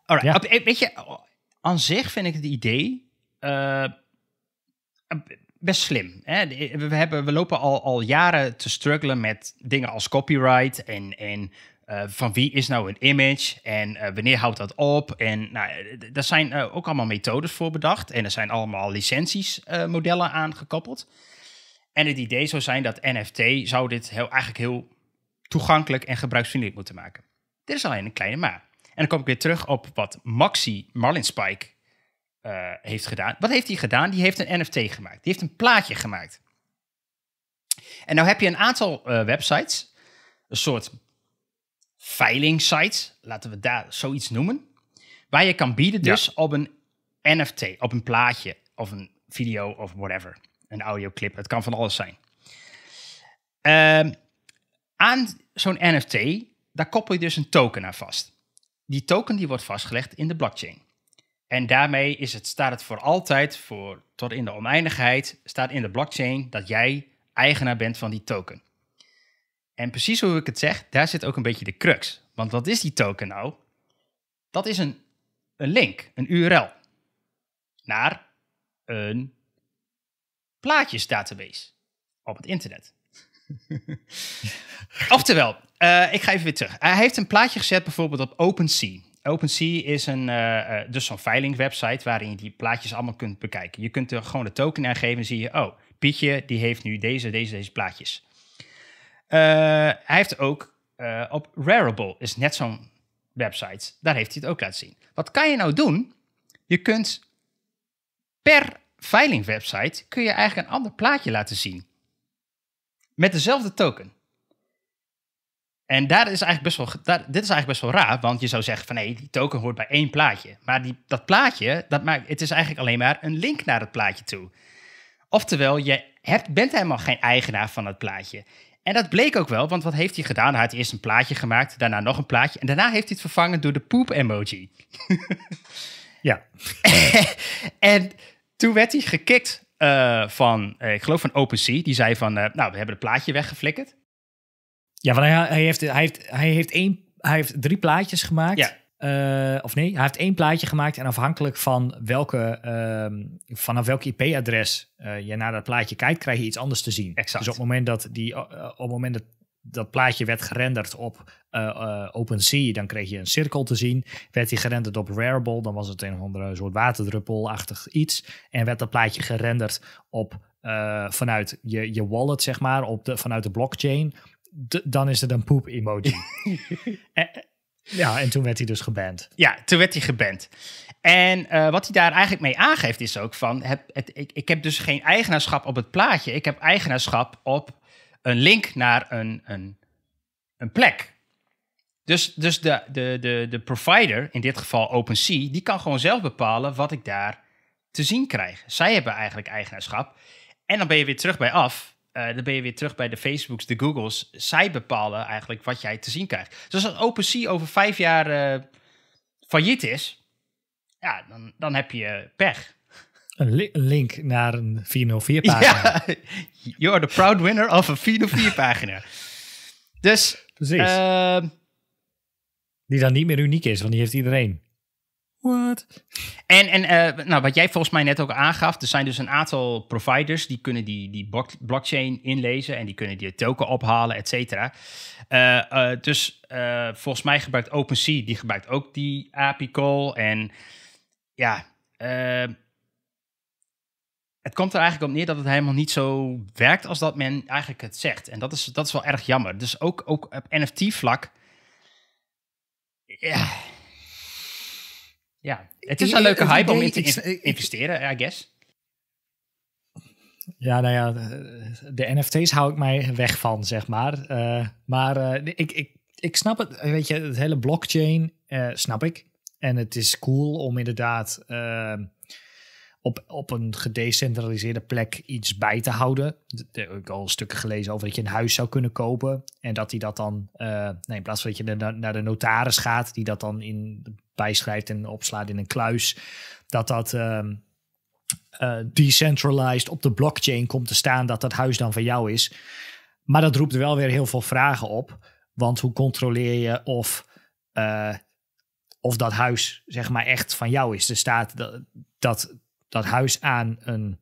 Alright, eh, weet je, aan zich vind ik het idee eh, best slim. Hè? Eh, we, hebben, we lopen al, al jaren te struggelen met dingen als copyright en, en van wie is nou een image en wanneer houdt dat op? En nou, zijn ook allemaal methodes voor bedacht en er zijn allemaal licentiesmodellen aan gekoppeld. En het idee zou zijn dat NFT zou dit heel, eigenlijk heel toegankelijk en gebruiksvriendelijk moeten maken. Dit is alleen een kleine maar. En dan kom ik weer terug op wat Maxi Marlin Spike eh, heeft gedaan. Wat heeft hij gedaan? Die heeft een NFT gemaakt. Die heeft een plaatje gemaakt. En nou heb je een aantal eh, websites, een soort veiling sites, laten we daar zoiets noemen, waar je kan bieden dus op een NFT, op een plaatje of een video of whatever een audioclip, het kan van alles zijn. Ehm, aan zo'n NFT, daar koppel je dus een token aan vast. Die token die wordt vastgelegd in de blockchain. En daarmee is het, staat het voor altijd, voor, tot in de oneindigheid, staat in de blockchain dat jij eigenaar bent van die token. En precies hoe ik het zeg, daar zit ook een beetje de crux. Want wat is die token nou? Dat is een, een link, een URL naar een plaatjesdatabase op het internet. Oftewel, uh, ik ga even weer terug. Hij heeft een plaatje gezet bijvoorbeeld op OpenSea. OpenSea is een, eh, eh, dus zo'n veilingwebsite waarin je die plaatjes allemaal kunt bekijken. Je kunt er gewoon de token aan geven en zie je, oh, Pietje die heeft nu deze, deze, deze plaatjes. hij heeft ook op Rarible, is net zo'n website, daar heeft hij het ook laten zien. Wat kan je nou doen? Je kunt per website kun je eigenlijk een ander plaatje laten zien. Met dezelfde token. En daar is eigenlijk best wel, dit is eigenlijk best wel raar, want je zou zeggen van nee, die token hoort bij één plaatje. Maar die, dat plaatje, dat maakt, het is eigenlijk alleen maar een link naar het plaatje toe. Oftewel, je hebt, bent helemaal geen eigenaar van het plaatje. En dat bleek ook wel, want wat heeft hij gedaan? Hij had eerst een plaatje gemaakt, daarna nog een plaatje. En daarna heeft hij het vervangen door de poep-emoji. ja. en toen werd hij gekikt eh, van, eh, ik geloof van OpenSea. Die zei van, eh, nou, we hebben het plaatje weggeflikkerd. Ja, want hij, heeft, hij, heeft, hij, heeft één, hij heeft drie plaatjes gemaakt. Ja. of nee, hij heeft één plaatje gemaakt en afhankelijk van welke, ehm, vanaf welk IP-adres je naar dat plaatje kijkt, krijg je iets anders te zien. Exact. Dus op het moment dat, die, op het moment dat dat plaatje werd gerenderd op uh, eh, uh, eh, OpenSea, dan kreeg je een cirkel te zien. Werd die gerenderd op Rarible, dan was het een of andere soort waterdruppelachtig iets. En werd dat plaatje gerenderd op, eh, vanuit je, je wallet, zeg maar, op de, vanuit de blockchain. dan is het een poep emoji. ja, en toen werd hij dus geband. Ja, toen werd hij geband. En wat hij daar eigenlijk mee aangeeft is ook van... het, ik, ik heb dus geen eigenaarschap op het plaatje. Ik heb eigenaarschap op een link naar een, een, een plek. Dus, dus de, de, de, de provider, in dit geval OpenSea, die kan gewoon zelf bepalen wat ik daar te zien krijg. Zij hebben eigenlijk eigenaarschap. En dan ben je weer terug bij af. Eh, dan ben je weer terug bij de Facebooks, de Googles. Zij bepalen eigenlijk wat jij te zien krijgt. Dus als OpenSea over vijf jaar eh, failliet is, ja, dan, dan heb je pech. Een link naar een 404-pagina. Ja, you are the proud winner of een 404-pagina. dus... Precies. Dus ehm, die dan niet meer uniek is, want die heeft iedereen. What? En, en eh, nou, wat jij volgens mij net ook aangaf, er zijn dus een aantal providers die kunnen die, die blockchain inlezen en die kunnen die token ophalen, et cetera. Eh, eh, dus volgens mij gebruikt OpenSea, die gebruikt ook die API call. En ja, ehm, het komt er eigenlijk op neer dat het helemaal niet zo werkt als dat men eigenlijk het zegt. En dat is, dat is wel erg jammer. Dus ook, ook op NFT-vlak. Ja. ja, het is een leuke hype om in te investeren, I guess. Ja, nou ja, de NFT's hou ik mij weg van, zeg maar. Eh, maar eh, ik, ik, ik snap het, weet je, het hele blockchain eh, snap ik. En het is cool om inderdaad op, op een gedecentraliseerde plek iets bij te houden. heb ik al stukken gelezen over dat je een huis zou kunnen kopen. En dat die dat dan, eh, nee, in plaats van dat je naar de notaris gaat, die dat dan in, bijschrijft en opslaat in een kluis, dat dat uh, decentralized op de blockchain komt te staan, dat dat huis dan van jou is. Maar dat roept wel weer heel veel vragen op. Want hoe controleer je of eh, of dat huis zeg maar echt van jou is. Er staat dat, dat dat huis aan een,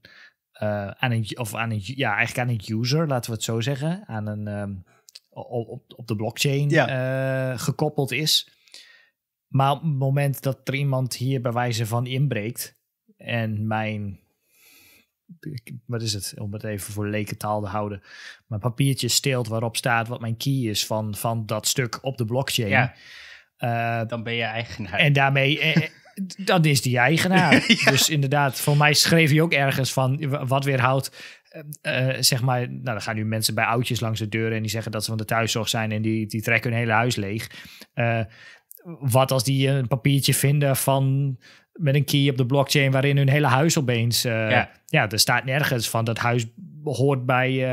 uh, aan een, of aan een, ja, eigenlijk aan een user, laten we het zo zeggen, aan een, ehm, op, op de blockchain eh, gekoppeld is. Maar op het moment dat er iemand hier bij wijze van inbreekt en mijn, wat is het, om het even voor leken taal te houden, mijn papiertje steelt waarop staat wat mijn key is van, van dat stuk op de blockchain. Eh, dan ben je eigenaar. En daarmee, dat is die eigenaar. Dus inderdaad, voor mij schreef hij ook ergens van wat weerhoudt. Uh, zeg maar, nou dan gaan nu mensen bij oudjes langs de deuren en die zeggen dat ze van de thuiszorg zijn en die, die trekken hun hele huis leeg. Eh, wat als die een papiertje vinden van met een key op de blockchain waarin hun hele huis opeens. ja. ja, er staat nergens van dat huis hoort bij,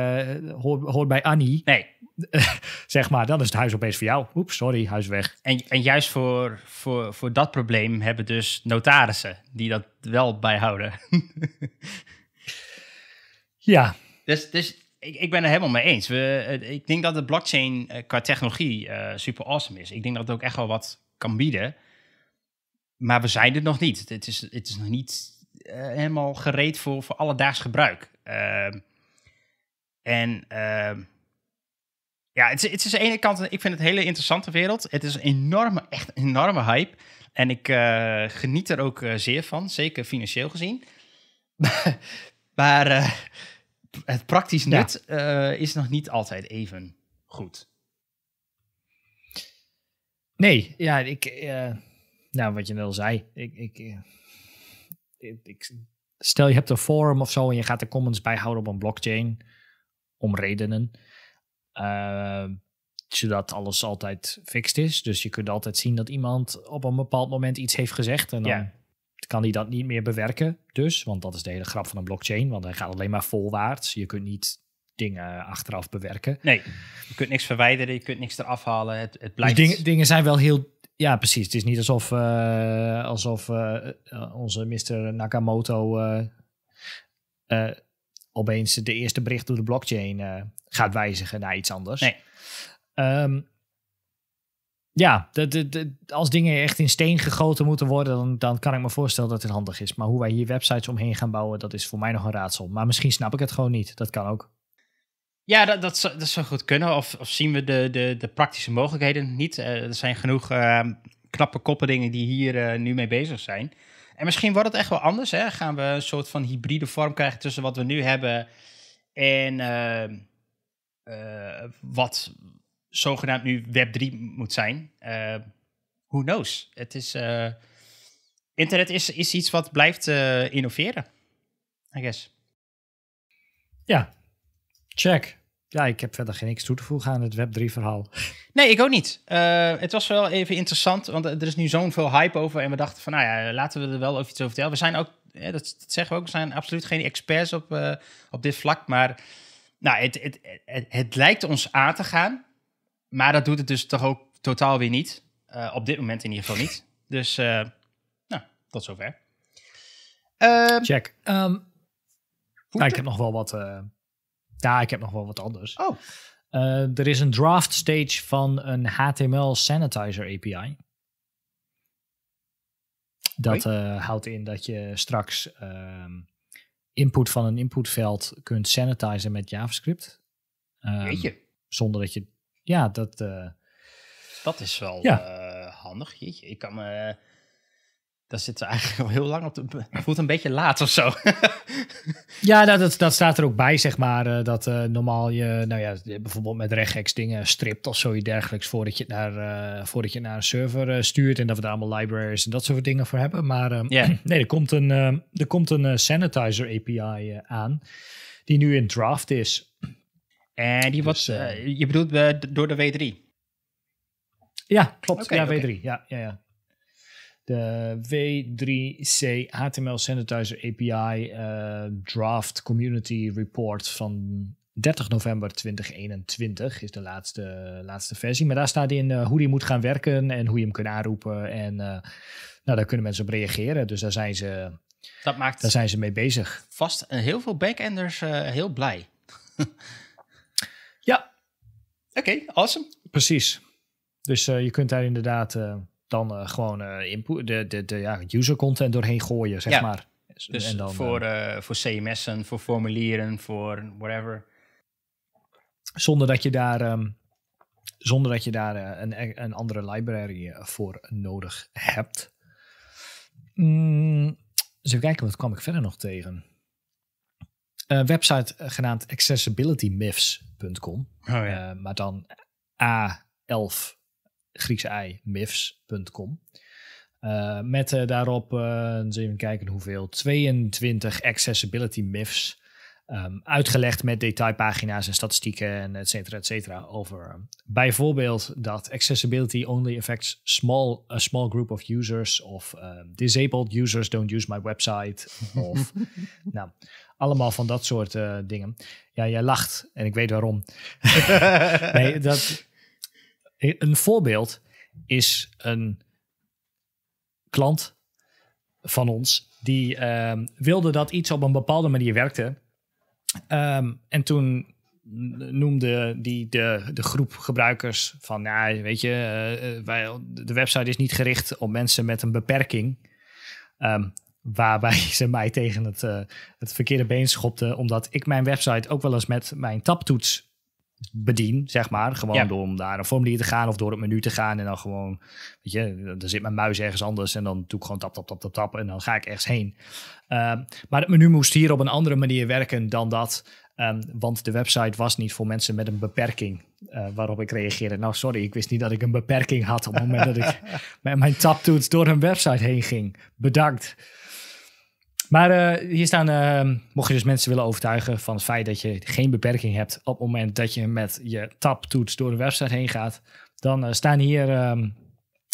hoort, hoort bij Annie. Nee. zeg maar, dan is het huis opeens voor jou. Oeps, sorry, huis weg. En, en juist voor, voor, voor dat probleem hebben dus notarissen die dat wel bijhouden. ja. Dus, dus ik, ik ben er helemaal mee eens. We, ik denk dat de blockchain eh, qua technologie eh, super awesome is. Ik denk dat het ook echt wel wat kan bieden. Maar we zijn er nog niet. Het is, het is nog niet eh, helemaal gereed voor, voor alledaags gebruik. Ehm, en ehm, ja, het is, het is aan de ene kant, ik vind het een hele interessante wereld. Het is een enorme, echt enorme hype. En ik eh, geniet er ook eh, zeer van, zeker financieel gezien. maar eh, het praktisch nut is nog niet altijd even goed. Nee, ja, ik. nou, wat je wel zei. ik, ik, stel je hebt een forum of zo en je gaat de comments bijhouden op een blockchain om redenen. Ehm, zodat alles altijd fixed is. Dus je kunt altijd zien dat iemand op een bepaald moment iets heeft gezegd. En dan kan hij dat niet meer bewerken. Dus, want dat is de hele grap van een blockchain. Want hij gaat alleen maar volwaarts. Je kunt niet dingen achteraf bewerken. Nee, je kunt niks verwijderen. Je kunt niks eraf halen. Het, het dus blijft... dingen zijn wel heel... Ja, precies. Het is niet alsof, eh, alsof eh, onze Mr. Nakamoto... Eh, opeens de eerste bericht door de blockchain uh, gaat wijzigen naar iets anders. Nee. Ehm, ja, als dingen echt in steen gegoten moeten worden, dan, dan kan ik me voorstellen dat het handig is. Maar hoe wij hier websites omheen gaan bouwen, dat is voor mij nog een raadsel. Maar misschien snap ik het gewoon niet. Dat kan ook. Ja, dat, dat, zou, goed kunnen. Of, of zien we de, de, de praktische mogelijkheden niet? Eh, er zijn genoeg ehm, knappe koppelingen die hier eh, nu mee bezig zijn. En misschien wordt het echt wel anders. Hè? Gaan we een soort van hybride vorm krijgen tussen wat we nu hebben en ehm, eh, wat zogenaamd nu Web 3 moet zijn. Ehm, who knows? Het is, eh, internet is, is iets wat blijft eh, innoveren, I guess. Ja, check. Ja, ik heb verder geen niks toe te voegen aan het Web3-verhaal. Nee, ik ook niet. Eh, het was wel even interessant, want er is nu zo'n veel hype over. En we dachten van, nou ja, laten we er wel over iets over vertellen. We zijn ook, dat, zeggen we ook, we zijn absoluut geen experts op, eh, op dit vlak. Maar nou, het, het, het, lijkt ons aan te gaan. Maar dat doet het dus toch ook totaal weer niet. Eh, op dit moment in ieder geval niet. Dus, nou, tot zover. Ehm, Check. Ehm, nou, ik heb nog wel wat ja, ik heb nog wel wat anders. Oh. Eh, er is een draft stage van een HTML sanitizer API. Dat eh, houdt in dat je straks ehm, input van een inputveld kunt sanitizen met JavaScript. Weet ehm, je? Zonder dat je. Ja, dat. Eh, dat is wel handig. Jeetje, ik kan me daar zitten ze eigenlijk al heel lang op. De, voelt een beetje laat of zo. ja, nou, dat, dat staat er ook bij, zeg maar. Eh, dat eh, normaal je, nou ja, bijvoorbeeld met regex dingen stript of zoiets dergelijks. voordat je naar, eh, voordat je naar een server stuurt. En dat we daar allemaal libraries en dat soort dingen voor hebben. Maar yeah. Ehm, nee, er komt een, er komt een sanitizer API aan. die nu in draft is. En die dus, je bedoelt door de W3? Ja, klopt. Okay, ja, W3. Ja, ja, ja de W3C HTML Sanitizer API eh, Draft Community Report van 30 november 2021 is de laatste, laatste versie. Maar daar staat in eh, hoe die moet gaan werken en hoe je hem kunt aanroepen. En eh, nou, daar kunnen mensen op reageren. Dus daar zijn ze, dat maakt daar zijn ze mee bezig. Vast heel veel backenders heel blij. ja. Oké, awesome. Precies. Dus je kunt daar inderdaad dan eh, gewoon eh, input, de, de, de ja, user content doorheen gooien, zeg ja. maar. Dus en dan, voor, eh, voor CMS'en, voor formulieren, voor whatever. Zonder dat je daar, ehm, zonder dat je daar een, e-, een andere library voor nodig hebt. Mm, even kijken, wat kwam ik verder nog tegen? Een website genaamd accessibilitymyths.com. Oh ja. maar dan A11 Griekse ei, mifs.com. Eh, met uh, daarop, uh, even kijken hoeveel, 22 accessibility myths Um, ehm, uitgelegd met detailpagina's en statistieken en et cetera, et cetera. Over ehm, bijvoorbeeld dat accessibility only affects small, a small group of users. Of ehm, disabled users don't use my website. of nou, allemaal van dat soort dingen. Ja, jij lacht en ik weet waarom. nee, dat, een voorbeeld is een klant van ons die ehm, wilde dat iets op een bepaalde manier werkte. Ehm, en toen noemde die de, de groep gebruikers van, nou, weet je, eh, eh, wij, de website is niet gericht op mensen met een beperking. Ehm, waarbij ze mij tegen het, eh, het verkeerde been schopte, omdat ik mijn website ook wel eens met mijn taptoets bedien, zeg maar. Gewoon door om daar een formulier te gaan of door het menu te gaan. En dan gewoon, weet je, dan zit mijn muis ergens anders en dan doe ik gewoon tap, tap, tap, tap, tap. En dan ga ik ergens heen. Ehm, maar het menu moest hier op een andere manier werken dan dat. Ehm, want de website was niet voor mensen met een beperking. Eh, waarop ik reageerde, nou sorry, ik wist niet dat ik een beperking had op het moment dat ik met mijn taptoets door een website heen ging. Bedankt. Maar eh, hier staan, ehm, mocht je dus mensen willen overtuigen van het feit dat je geen beperking hebt op het moment dat je met je toets door de website heen gaat, dan eh, staan hier ehm,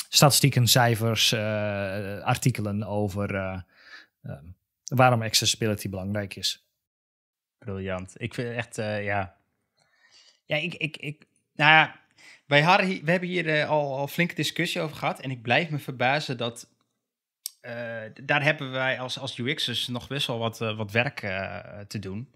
statistieken, cijfers, eh, artikelen over ehm, waarom accessibility belangrijk is. Briljant. Ik vind het echt, ja. Ja, ik, ik, ik, nou ja, wij we hebben hier al, al flinke discussie over gehad en ik blijf me verbazen dat eh, daar hebben wij als, als UX'ers nog best wel wat, eh, wat werk eh, te doen.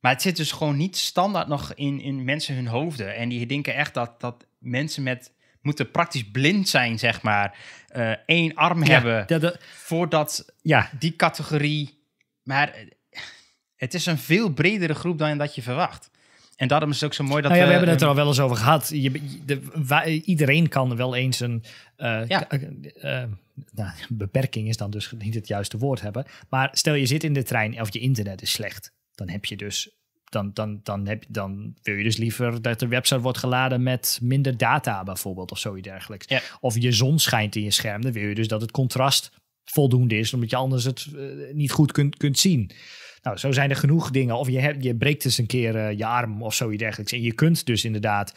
Maar het zit dus gewoon niet standaard nog in, in mensen hun hoofden. En die denken echt dat, dat mensen met moeten praktisch blind zijn, zeg maar. Uh, één arm hebben dat, voordat ja. die categorie... Maar het is een veel bredere groep dan dat je verwacht. En daarom is het ook zo mooi dat nou ja, we... hebben het er al wel eens over gehad. Je, de, iedereen kan wel eens een... ja nou, beperking is dan dus niet het juiste woord hebben. Maar stel je zit in de trein of je internet is slecht. Dan heb je dus. Dan, dan, dan, heb, dan wil je dus liever dat de website wordt geladen met minder data bijvoorbeeld of zoiets dergelijks. Of je zon schijnt in je scherm. Dan wil je dus dat het contrast voldoende is, omdat je anders het eh, niet goed kunt, kunt zien. Nou, zo zijn er genoeg dingen. Of je, je breekt eens een keer eh, je arm of zoiets dergelijks. En je kunt dus inderdaad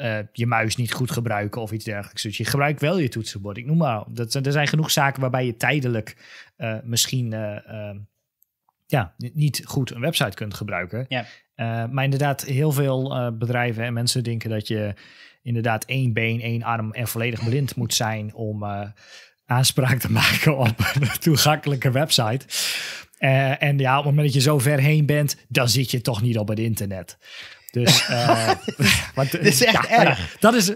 eh, je muis niet goed gebruiken of iets dergelijks. Dus je gebruikt wel je toetsenbord. Ik noem maar. Dat, er zijn genoeg zaken waarbij je tijdelijk eh, misschien eh, ehm, ja, niet goed een website kunt gebruiken. Ja. maar inderdaad, heel veel bedrijven en mensen denken dat je inderdaad één been, één arm en volledig blind moet zijn om aanspraak te maken op een toegankelijke website. en ja, op het moment dat je zo ver heen bent, dan zit je toch niet op het internet. Dus, uh, is echt nou erg. Dat is,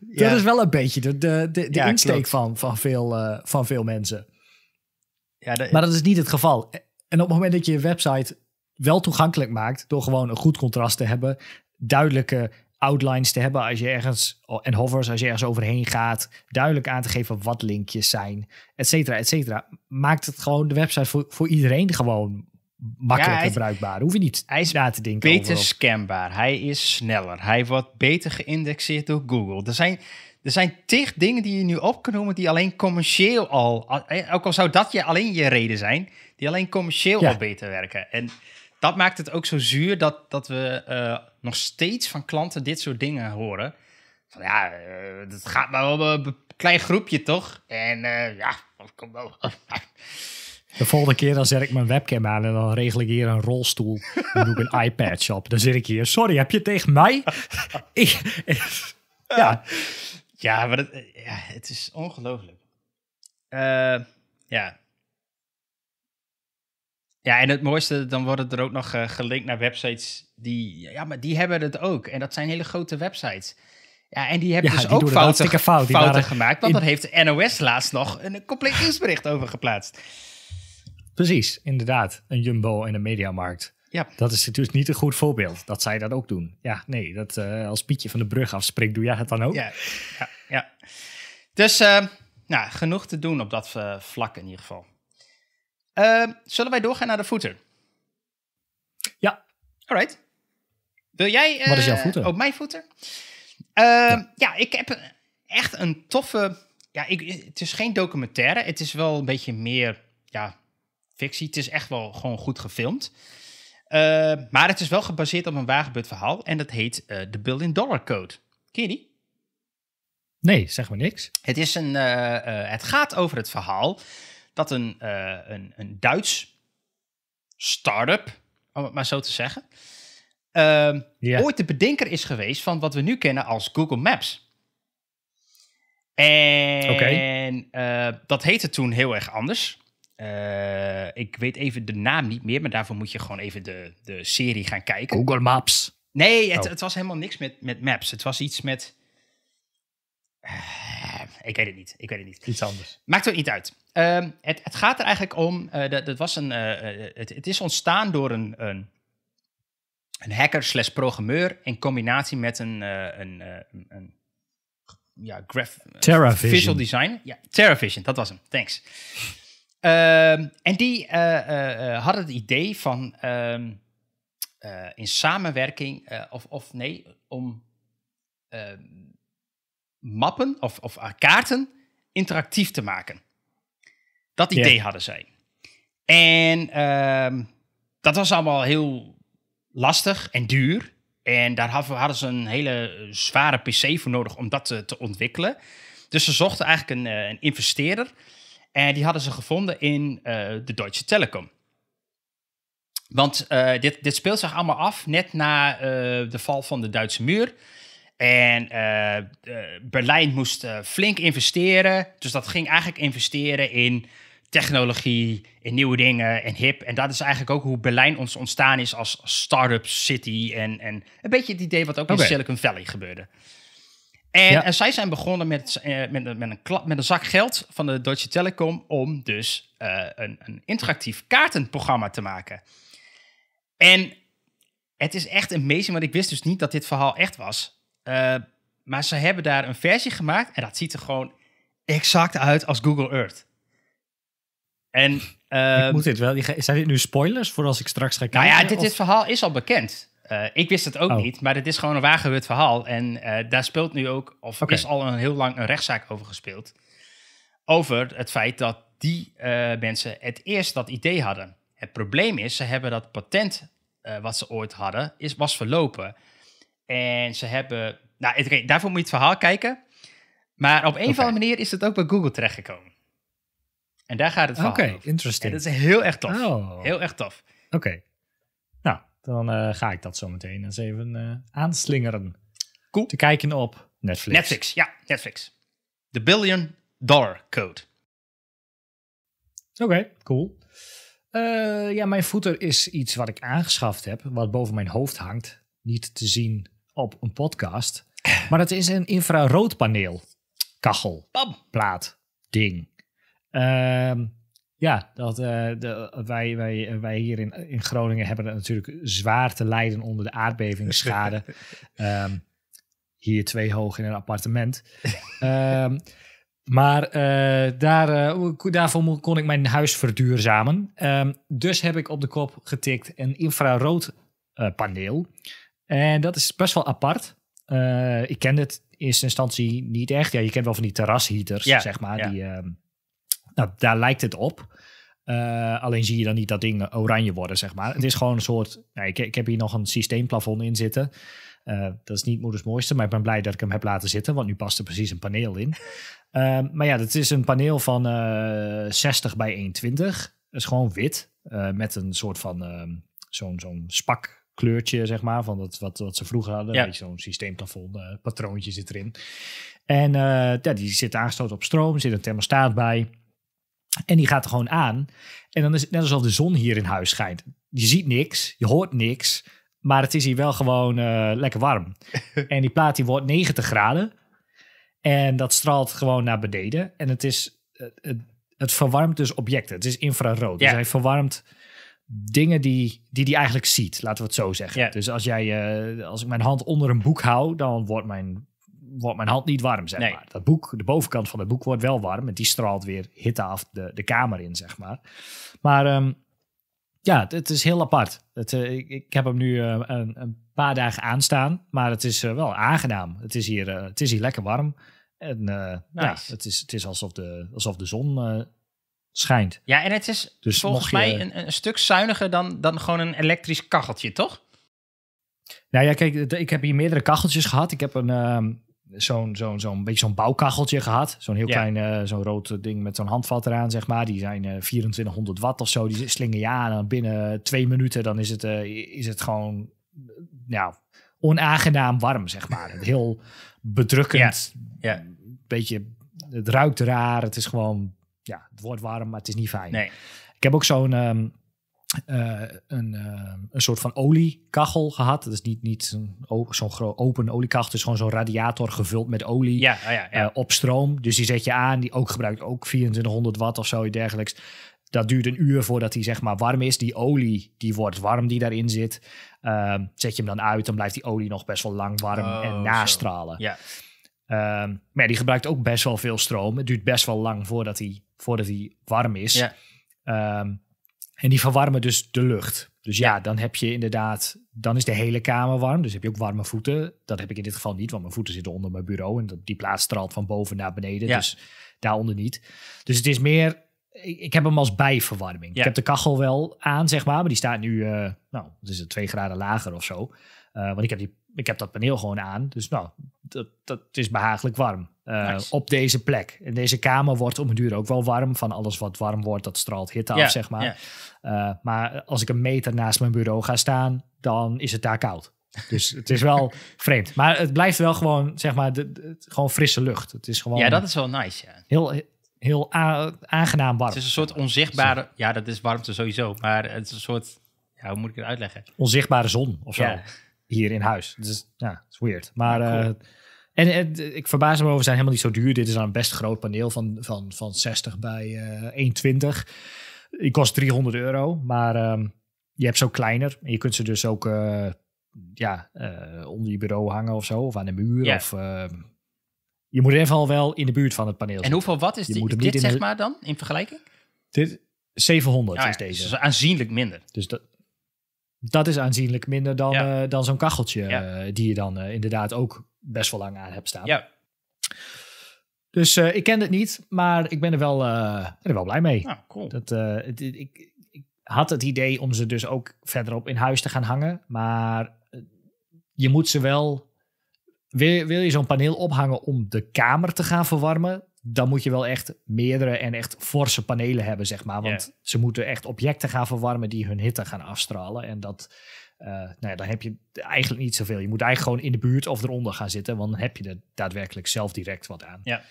dat is wel een beetje de, de, de, insteek van, van, veel, eh, van veel mensen. Ja, maar dat is niet het geval. En op het moment dat je je website wel toegankelijk maakt... door gewoon een goed contrast te hebben... duidelijke outlines te hebben als je ergens... en hovers als je ergens overheen gaat... duidelijk aan te geven wat linkjes zijn, et cetera, et cetera... maakt het gewoon de website voor, voor iedereen gewoon makkelijker ja, bruikbaar. Hoef je niet hij na te denken. Beter scanbaar. Hij is sneller. Hij wordt beter geïndexeerd door Google. Er zijn, er zijn tig dingen die je nu op kan noemen die alleen commercieel al, ook al zou dat je alleen je reden zijn, die alleen commercieel al beter werken. En dat maakt het ook zo zuur dat, dat we eh, nog steeds van klanten dit soort dingen horen. Van, ja, uh, dat gaat maar om een klein groepje toch? En eh, ja, dat komt wel. De volgende keer dan zet ik mijn webcam aan en dan regel ik hier een rolstoel. Dan doe ik een iPad shop. Dan zit ik hier. Sorry, heb je tegen mij? ja. Ja, maar het is ongelooflijk. Eh, ja. Ja, en het mooiste, dan wordt het er ook nog eh, gelinkt naar websites die... Ja, maar die hebben het ook. En dat zijn hele grote websites. Ja, en die hebben dus ook fouten, fout. fouten die gemaakt. Want in... daar heeft de NOS laatst nog een compleet nieuwsbericht over geplaatst. Precies, inderdaad. Een Jumbo en een Mediamarkt. Ja. Dat is natuurlijk dus niet een goed voorbeeld dat zij dat ook doen. Ja, nee, dat, eh, als Pietje van de brug afspreekt, doe jij het dan ook. Ja, ja, ja. Dus eh, nou, genoeg te doen op dat eh, vlak in ieder geval. Ehm, zullen wij doorgaan naar de voeten? Ja. Alright. Wil jij... Wat is jouw voeten? Ook mijn voeten? Ehm, ja. ja. ik heb echt een toffe... Ja, ik, het is geen documentaire. Het is wel een beetje meer ja, fictie. Het is echt wel gewoon goed gefilmd. Eh, maar het is wel gebaseerd op een waargebeurd verhaal. En dat heet uh, The Billion Dollar Code. Ken je die? Nee, zeg maar niks. Het, is een, eh, het gaat over het verhaal dat een, een, een Duits start-up, om het maar zo te zeggen, ehm, ooit de bedenker is geweest van wat we nu kennen als Google Maps. En dat heette toen heel erg anders. Eh, ik weet even de naam niet meer, maar daarvoor moet je gewoon even de, de serie gaan kijken. Google Maps. Nee, het, oh. het was helemaal niks met, met maps. Het was iets met. Eh, ik weet het niet. Ik weet het niet. Iets anders. Maakt er niet uit. Ehm, het, het gaat er eigenlijk om. Eh, dat, dat was een, het, het is ontstaan door een, een, een hacker slash programmeur in combinatie met een, een, een ja, graph, visual design. Ja, TerraVision, dat was hem. Thanks. Ehm, en die eh, eh, eh, hadden het idee van ehm, in samenwerking, of, of nee, om ehm, mappen of, of kaarten interactief te maken. Dat idee hadden zij. En dat was allemaal heel lastig en duur. En daar hadden ze een hele zware PC voor nodig om dat te, te ontwikkelen. Dus ze zochten eigenlijk een, een investeerder en eh, die hadden ze gevonden in eh, de Deutsche Telekom. Want eh, dit, dit speelt zich allemaal af net na de val van de Duitse muur. En Berlijn moest flink investeren. Dus dat ging eigenlijk investeren in technologie, in nieuwe dingen en hip. En dat is eigenlijk ook hoe Berlijn ons ontstaan is als start-up city. En, en een beetje het idee wat ook in Silicon Valley gebeurde. En, zij zijn begonnen met, eh, met, met, een met een zak geld van de Deutsche Telekom om dus eh, een, een, interactief kaartenprogramma te maken. En het is echt amazing, want ik wist dus niet dat dit verhaal echt was. Eh, maar ze hebben daar een versie gemaakt en dat ziet er gewoon exact uit als Google Earth. En, ik ehm, moet dit wel, zijn dit nu spoilers voor als ik straks ga kijken? Nou ja, dit verhaal is al bekend. Eh, ik wist het ook oh. niet, maar het is gewoon een wagenwit verhaal. En eh, daar speelt nu ook, of okay. is al een heel lang een rechtszaak over gespeeld. Over het feit dat die eh, mensen het eerst dat idee hadden. Het probleem is, ze hebben dat patent wat ze ooit hadden, is, was verlopen. En ze hebben, nou, daarvoor moet je het verhaal kijken. Maar op een of andere manier is het ook bij Google terechtgekomen. En daar gaat het verhaal Oké, interessant. dat is heel erg tof. Oh. Heel erg tof. Oké. Dan eh, ga ik dat zo meteen eens even eh, aanslingeren. Cool. Te kijken op Netflix. Netflix, ja, Netflix. The Billion Dollar Code. Oké, cool. Eh, ja, mijn voeter is iets wat ik aangeschaft heb, wat boven mijn hoofd hangt. Niet te zien op een podcast. Maar het is een infraroodpaneel. Kachel. Bam. Plaat. Ding. Ehm. Ja, dat, eh, de, wij, wij, eh, wij hier in, in Groningen hebben het natuurlijk zwaar te lijden onder de aardbevingsschade. Ehm, hier twee hoog in een appartement. Ehm, maar eh, daar, daarvoor kon ik mijn huis verduurzamen. Ehm, dus heb ik op de kop getikt een infraroodpaneel. en dat is best wel apart. ik ken het in eerste instantie niet echt. Ja, je kent wel van die terrasheaters, zeg maar. Ja. nou, daar lijkt het op. Eh, alleen zie je dan niet dat dingen oranje worden, zeg maar. Het is gewoon een soort. Nou, ik, ik, heb hier nog een systeemplafond in zitten. Eh, dat is niet moeders mooiste, maar ik ben blij dat ik hem heb laten zitten, want nu past er precies een paneel in. Ehm, maar ja, dat is een paneel van 60 eh, bij 120. Dat is gewoon wit, met een soort van ehm, zo'n zo'n spak kleurtje, zeg maar, van dat, wat, wat ze vroeger hadden. Ja. Zo'n systeemplafond, patroontje zit erin. En ja, die zit aangesloten op stroom, zit een thermostaat bij. En die gaat er gewoon aan. En dan is het net alsof de zon hier in huis schijnt. Je ziet niks, je hoort niks, maar het is hier wel gewoon eh, lekker warm. en die plaat die wordt 90 graden. En dat straalt gewoon naar beneden. En het, is, het, het verwarmt dus objecten. Het is infrarood. Dus hij verwarmt dingen die, die die eigenlijk ziet, laten we het zo zeggen. Dus als, jij, eh, als ik mijn hand onder een boek hou, dan wordt mijn wordt mijn hand niet warm, zeg maar. Dat boek, de bovenkant van het boek wordt wel warm. En die straalt weer hitte af de, de kamer in, zeg maar. Maar ehm, ja, het, is heel apart. Het, eh, ik, ik, heb hem nu eh, een, een, paar dagen aanstaan. Maar het is eh, wel aangenaam. Het is, hier, het is hier lekker warm. En ja, het is, het is alsof, de, alsof de zon schijnt. Ja, en het is dus volgens mij een, een, stuk zuiniger dan, dan gewoon een elektrisch kacheltje, toch? Nou ja, kijk, ik heb hier meerdere kacheltjes gehad. Ik heb een, ehm, zo'n zo'n zo'n beetje zo'n bouwkacheltje gehad. Zo'n heel ja. klein, eh, zo'n rood eh, ding met zo'n handvat eraan, zeg maar. Die zijn uh, eh, 2400 watt of zo. Die slingen ja, en binnen twee minuten dan is het, is het gewoon nou, onaangenaam warm, zeg maar. heel bedrukkend. Ja. Beetje, het ruikt raar. Het is gewoon, ja, het wordt warm, maar het is niet fijn. Nee. Ik heb ook zo'n... Ehm, eh, een, eh, een soort van oliekachel gehad. Dat is niet, niet zo'n zo open oliekachel. Het is gewoon zo'n radiator gevuld met olie oh eh, op stroom. Dus die zet je aan. Die ook gebruikt ook 2400 watt of zo, dergelijks. Dat duurt een uur voordat hij zeg maar warm is. Die olie die wordt warm die daarin zit. Ehm, zet je hem dan uit, dan blijft die olie nog best wel lang warm oh, en nastralen. Ja. Ehm, maar die gebruikt ook best wel veel stroom. Het duurt best wel lang voordat hij voordat hij warm is. Ja. Ehm, en die verwarmen dus de lucht. Dus ja, dan heb je inderdaad, dan is de hele kamer warm. Dus heb je ook warme voeten. Dat heb ik in dit geval niet, want mijn voeten zitten onder mijn bureau. En die plaats straalt van boven naar beneden. Ja. Dus daaronder niet. Dus het is meer, ik, heb hem als bijverwarming. Ik heb de kachel wel aan, zeg maar. Maar die staat nu, eh, nou, het is twee graden lager of zo. Eh, want ik heb, die, ik heb dat paneel gewoon aan. Dus nou, dat, dat is behagelijk warm. Eh, op deze plek. En deze kamer wordt om een duur ook wel warm. Van alles wat warm wordt, dat straalt hitte af, zeg maar. Eh, maar als ik een meter naast mijn bureau ga staan, dan is het daar koud. Dus het is wel vreemd. Maar het blijft wel gewoon, zeg maar, de, gewoon frisse lucht. Het is gewoon... Ja, dat is wel nice, ja. Heel, heel aangenaam warm. Het is een soort onzichtbare... Ja, dat is warmte sowieso. Maar het is een soort... Ja, hoe moet ik het uitleggen? Onzichtbare zon of zo. Hier in huis. Dus ja, het is weird. Maar... Eh, en ik verbaas me over, zijn helemaal niet zo duur. Dit is dan nou een best groot paneel van, van, van 60 bij uh, 120. Die kost 300 euro, maar ehm, je hebt ze ook kleiner. En je kunt ze dus ook eh, ja, eh, onder je bureau hangen of zo, of aan de muur. Of, ehm, je moet in ieder geval wel in de buurt van het paneel En hoeveel wat is die, dit, zeg maar, dan, in vergelijking? Dit, 700 is deze. Dus aanzienlijk minder. Dus dat, dat is aanzienlijk minder dan, eh, dan zo'n kacheltje eh, die je dan eh, inderdaad ook best wel lang aan hebt staan. Ja. Dus ik ken het niet, maar ik ben er wel, er wel blij mee. Nou, cool. Dat, ik, ik, had het idee om ze dus ook verderop in huis te gaan hangen, maar je moet ze wel... Wil, wil je zo'n paneel ophangen om de kamer te gaan verwarmen? dan moet je wel echt meerdere en echt forse panelen hebben, zeg maar. Want ze moeten echt objecten gaan verwarmen die hun hitte gaan afstralen. En dat, eh, nou ja, dan heb je eigenlijk niet zoveel. Je moet eigenlijk gewoon in de buurt of eronder gaan zitten, want dan heb je er daadwerkelijk zelf direct wat aan. Ja,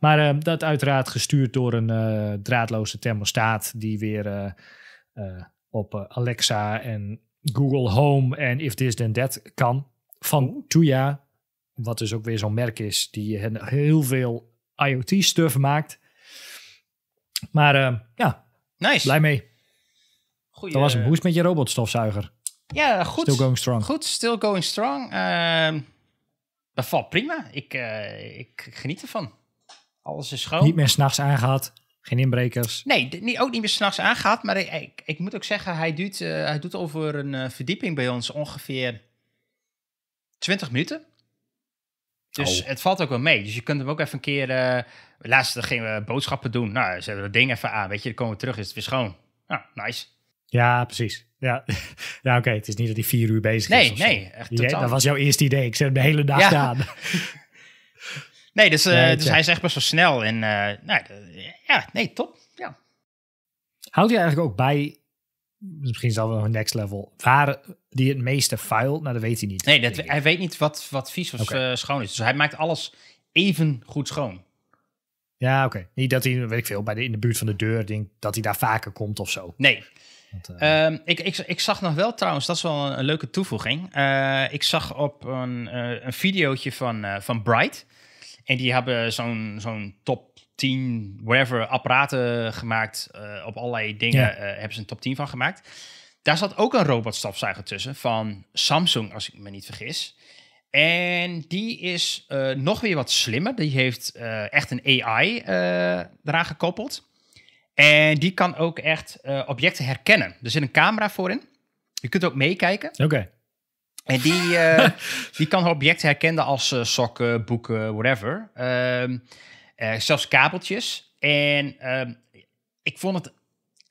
Maar eh, dat uiteraard gestuurd door een eh, draadloze thermostaat die weer op Alexa en Google Home en If This Then That kan. Van Tuya, wat dus ook weer zo'n merk is die heel veel IoT-stuff maakt. Maar eh, ja, nice. blij mee. Goed. dat was een eh, boost met je robotstofzuiger. Ja, goed. Still going strong. Goed, still going strong. Uh, dat valt prima. Ik, eh, ik geniet ervan. Alles is schoon. Niet meer s'nachts aangehad. Geen inbrekers. Nee, ook niet meer s'nachts aangehad. Maar ik, ik, moet ook zeggen, hij, duurt, hij doet over een verdieping bij ons ongeveer 20 minuten. Dus oh. het valt ook wel mee. Dus je kunt hem ook even een keer. Laatste, eh, laatst gingen we boodschappen doen. Nou, ze hebben dat ding even aan. Weet je, dan komen we terug, is het weer schoon. Nou, nice. Ja, precies. Ja, ja oké. Het is niet dat hij vier uur bezig is. Nee, nee. Echt Dat was jouw eerste idee. Ik zet hem de hele dag aan. nee, dus, eh, dus hij is echt best wel snel. En eh, nou, ja, nee, top. Ja. Houdt je eigenlijk ook bij, misschien zelf we een next level, waar die het meeste vuil, nou dat weet hij niet. Nee, dat, hij weet niet wat, wat vies of eh, schoon is. Dus hij maakt alles even goed schoon. Ja, oké. Niet dat hij, weet ik veel, bij de, in de buurt van de deur, denk dat hij daar vaker komt of zo. Nee. Eh, ehm, ik, ik, ik zag nog wel trouwens, dat is wel een, leuke toevoeging. Eh, ik zag op een, een videootje van, van Bright. En die hebben zo'n zo'n top 10, whatever, apparaten gemaakt. op allerlei dingen hebben ze een top 10 van gemaakt. Daar zat ook een robotstofzuiger tussen van Samsung, als ik me niet vergis. En die is eh, nog weer wat slimmer. Die heeft eh, echt een AI eh, eraan gekoppeld. En die kan ook echt objecten herkennen. Er zit een camera voorin. Je kunt ook meekijken. Oké. En die, die kan objecten herkennen als sokken, boeken, whatever. Ehm, zelfs kabeltjes. En ehm, ik vond het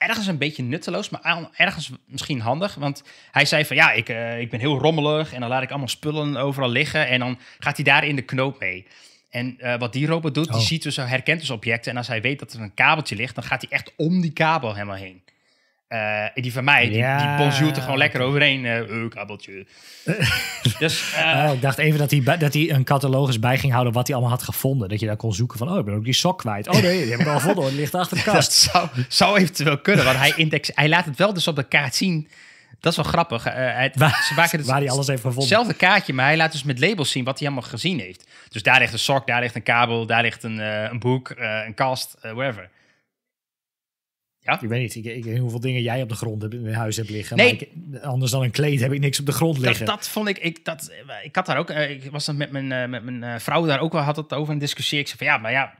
ergens een beetje nutteloos, maar ergens misschien handig. Want hij zei van ja, ik, eh, ik ben heel rommelig en dan laat ik allemaal spullen overal liggen. En dan gaat hij daar in de knoop mee. En eh, wat die robot doet, die oh. ziet dus, herkent dus objecten. En als hij weet dat er een kabeltje ligt, dan gaat hij echt om die kabel helemaal heen. Uh, die van mij, die, ja. die bonjour er gewoon lekker overheen. Uh, kabeltje. dus, oh, ik dacht even dat hij, dat hij een catalogus bij ging houden wat hij allemaal had gevonden. Dat je daar kon zoeken van, oh, ik ben ook die sok kwijt. Oh nee, die heb ik al gevonden, die ligt achter de kast. Dat zou, zou eventueel kunnen, want hij, index, hij laat het wel dus op de kaart zien. Dat is wel grappig. Het, waar, ze maken het, waar hij alles heeft gevonden. Hetzelfde kaartje, maar hij laat dus met labels zien wat hij allemaal gezien heeft. Dus daar ligt een sok, daar ligt een kabel, daar ligt een, een boek, een kast, whatever. Ja? Ik weet niet hoeveel dingen jij op de grond hebt, in huis hebt liggen. Nee. Maar ik, anders dan een kleed heb ik niks op de grond liggen. Dat, vond ik, ik, dat, ik had daar ook, eh, ik was met mijn, eh, met mijn eh, vrouw daar ook wel, had het over en discussie. Ik zei van ja, maar ja,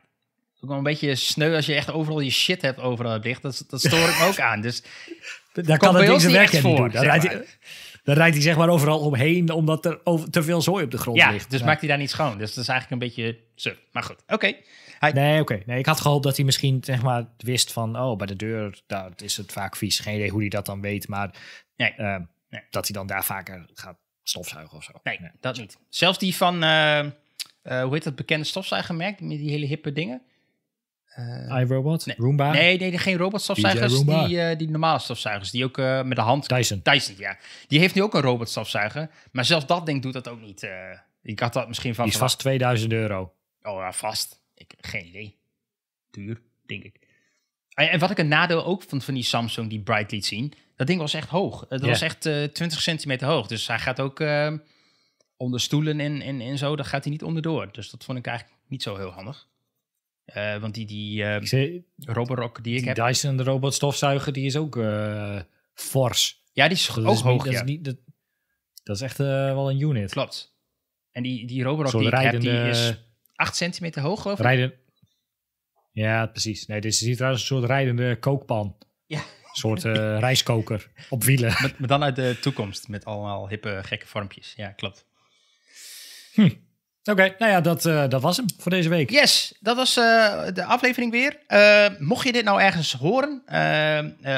ook wel een beetje sneu als je echt overal je shit hebt overal hebt liggen. Dat, dat stoor ik me ook aan. Dus daar kan het niet weg voor. Doen. Dan rijdt, hij, rijdt hij zeg maar overal omheen, omdat er over, te veel zooi op de grond ligt. dus maakt hij daar niet schoon. Dus dat is eigenlijk een beetje suf. Maar goed, oké. Nee, oké. Nee, ik had gehoopt dat hij misschien zeg maar, wist van... oh, bij de deur daar is het vaak vies. Geen idee hoe hij dat dan weet, maar... Nee. Eh, nee. Dat hij dan daar vaker gaat stofzuigen of zo. Nee, dat niet. Zelfs die van... Eh, eh, hoe heet dat bekende stofzuigermerk? Met die hele hippe dingen. iRobot? Nee, Roomba? Nee, nee, geen robotstofzuigers. Die, uh, die normale stofzuigers, die ook met de hand... Dyson. Dyson, ja. Die heeft nu ook een robotstofzuiger. Maar zelfs dat ding doet dat ook niet. ik had dat misschien van... Die is vast 2000 euro. Oh, ja, vast. Ik, geen idee. Duur, denk ik. Ah, en wat ik een nadeel ook vond van die Samsung die Bright liet zien, dat ding was echt hoog. Het eh, was echt uh, eh, 20 centimeter hoog. Dus hij gaat ook ehm, onder stoelen en, en, en zo, daar gaat hij niet onderdoor. Dus dat vond ik eigenlijk niet zo heel handig. Eh, want die, die ehm, Roborock die ik die heb... Dyson de robotstofzuiger, die is ook fors. Ja, die is ook is hoog, ja. dat, is niet, dat, is echt wel een unit. Klopt. En die, die Roborock die ik heb, die is 8 centimeter hoog, geloof Rijden. Ja, precies. Nee, dit is hier trouwens een soort rijdende kookpan. Ja. Een soort eh, rijskoker op wielen. Maar, dan uit de toekomst met allemaal hippe, gekke vormpjes. Ja, klopt. Hm. Oké, nou ja, dat, eh, dat was hem voor deze week. Yes, dat was eh, de aflevering weer. Uh, mocht je dit nou ergens horen,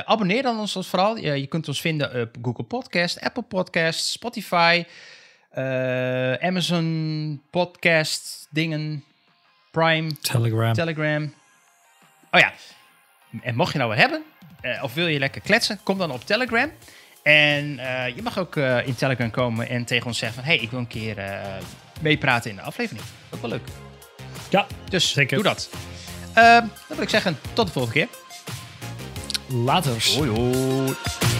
abonneer dan ons vooral. je kunt ons vinden op Google Podcast, Apple Podcast, Spotify. Eh, Amazon podcast dingen, Prime, Telegram. Telegram. Oh ja, en mocht je nou wat hebben, eh, of wil je lekker kletsen, kom dan op Telegram. En eh, je mag ook in Telegram komen en tegen ons zeggen van... hey, ik wil een keer meepraten in de aflevering. Dat wel leuk. Ja, dus doe dat. dan wil ik zeggen, tot de volgende keer. Later. Hoi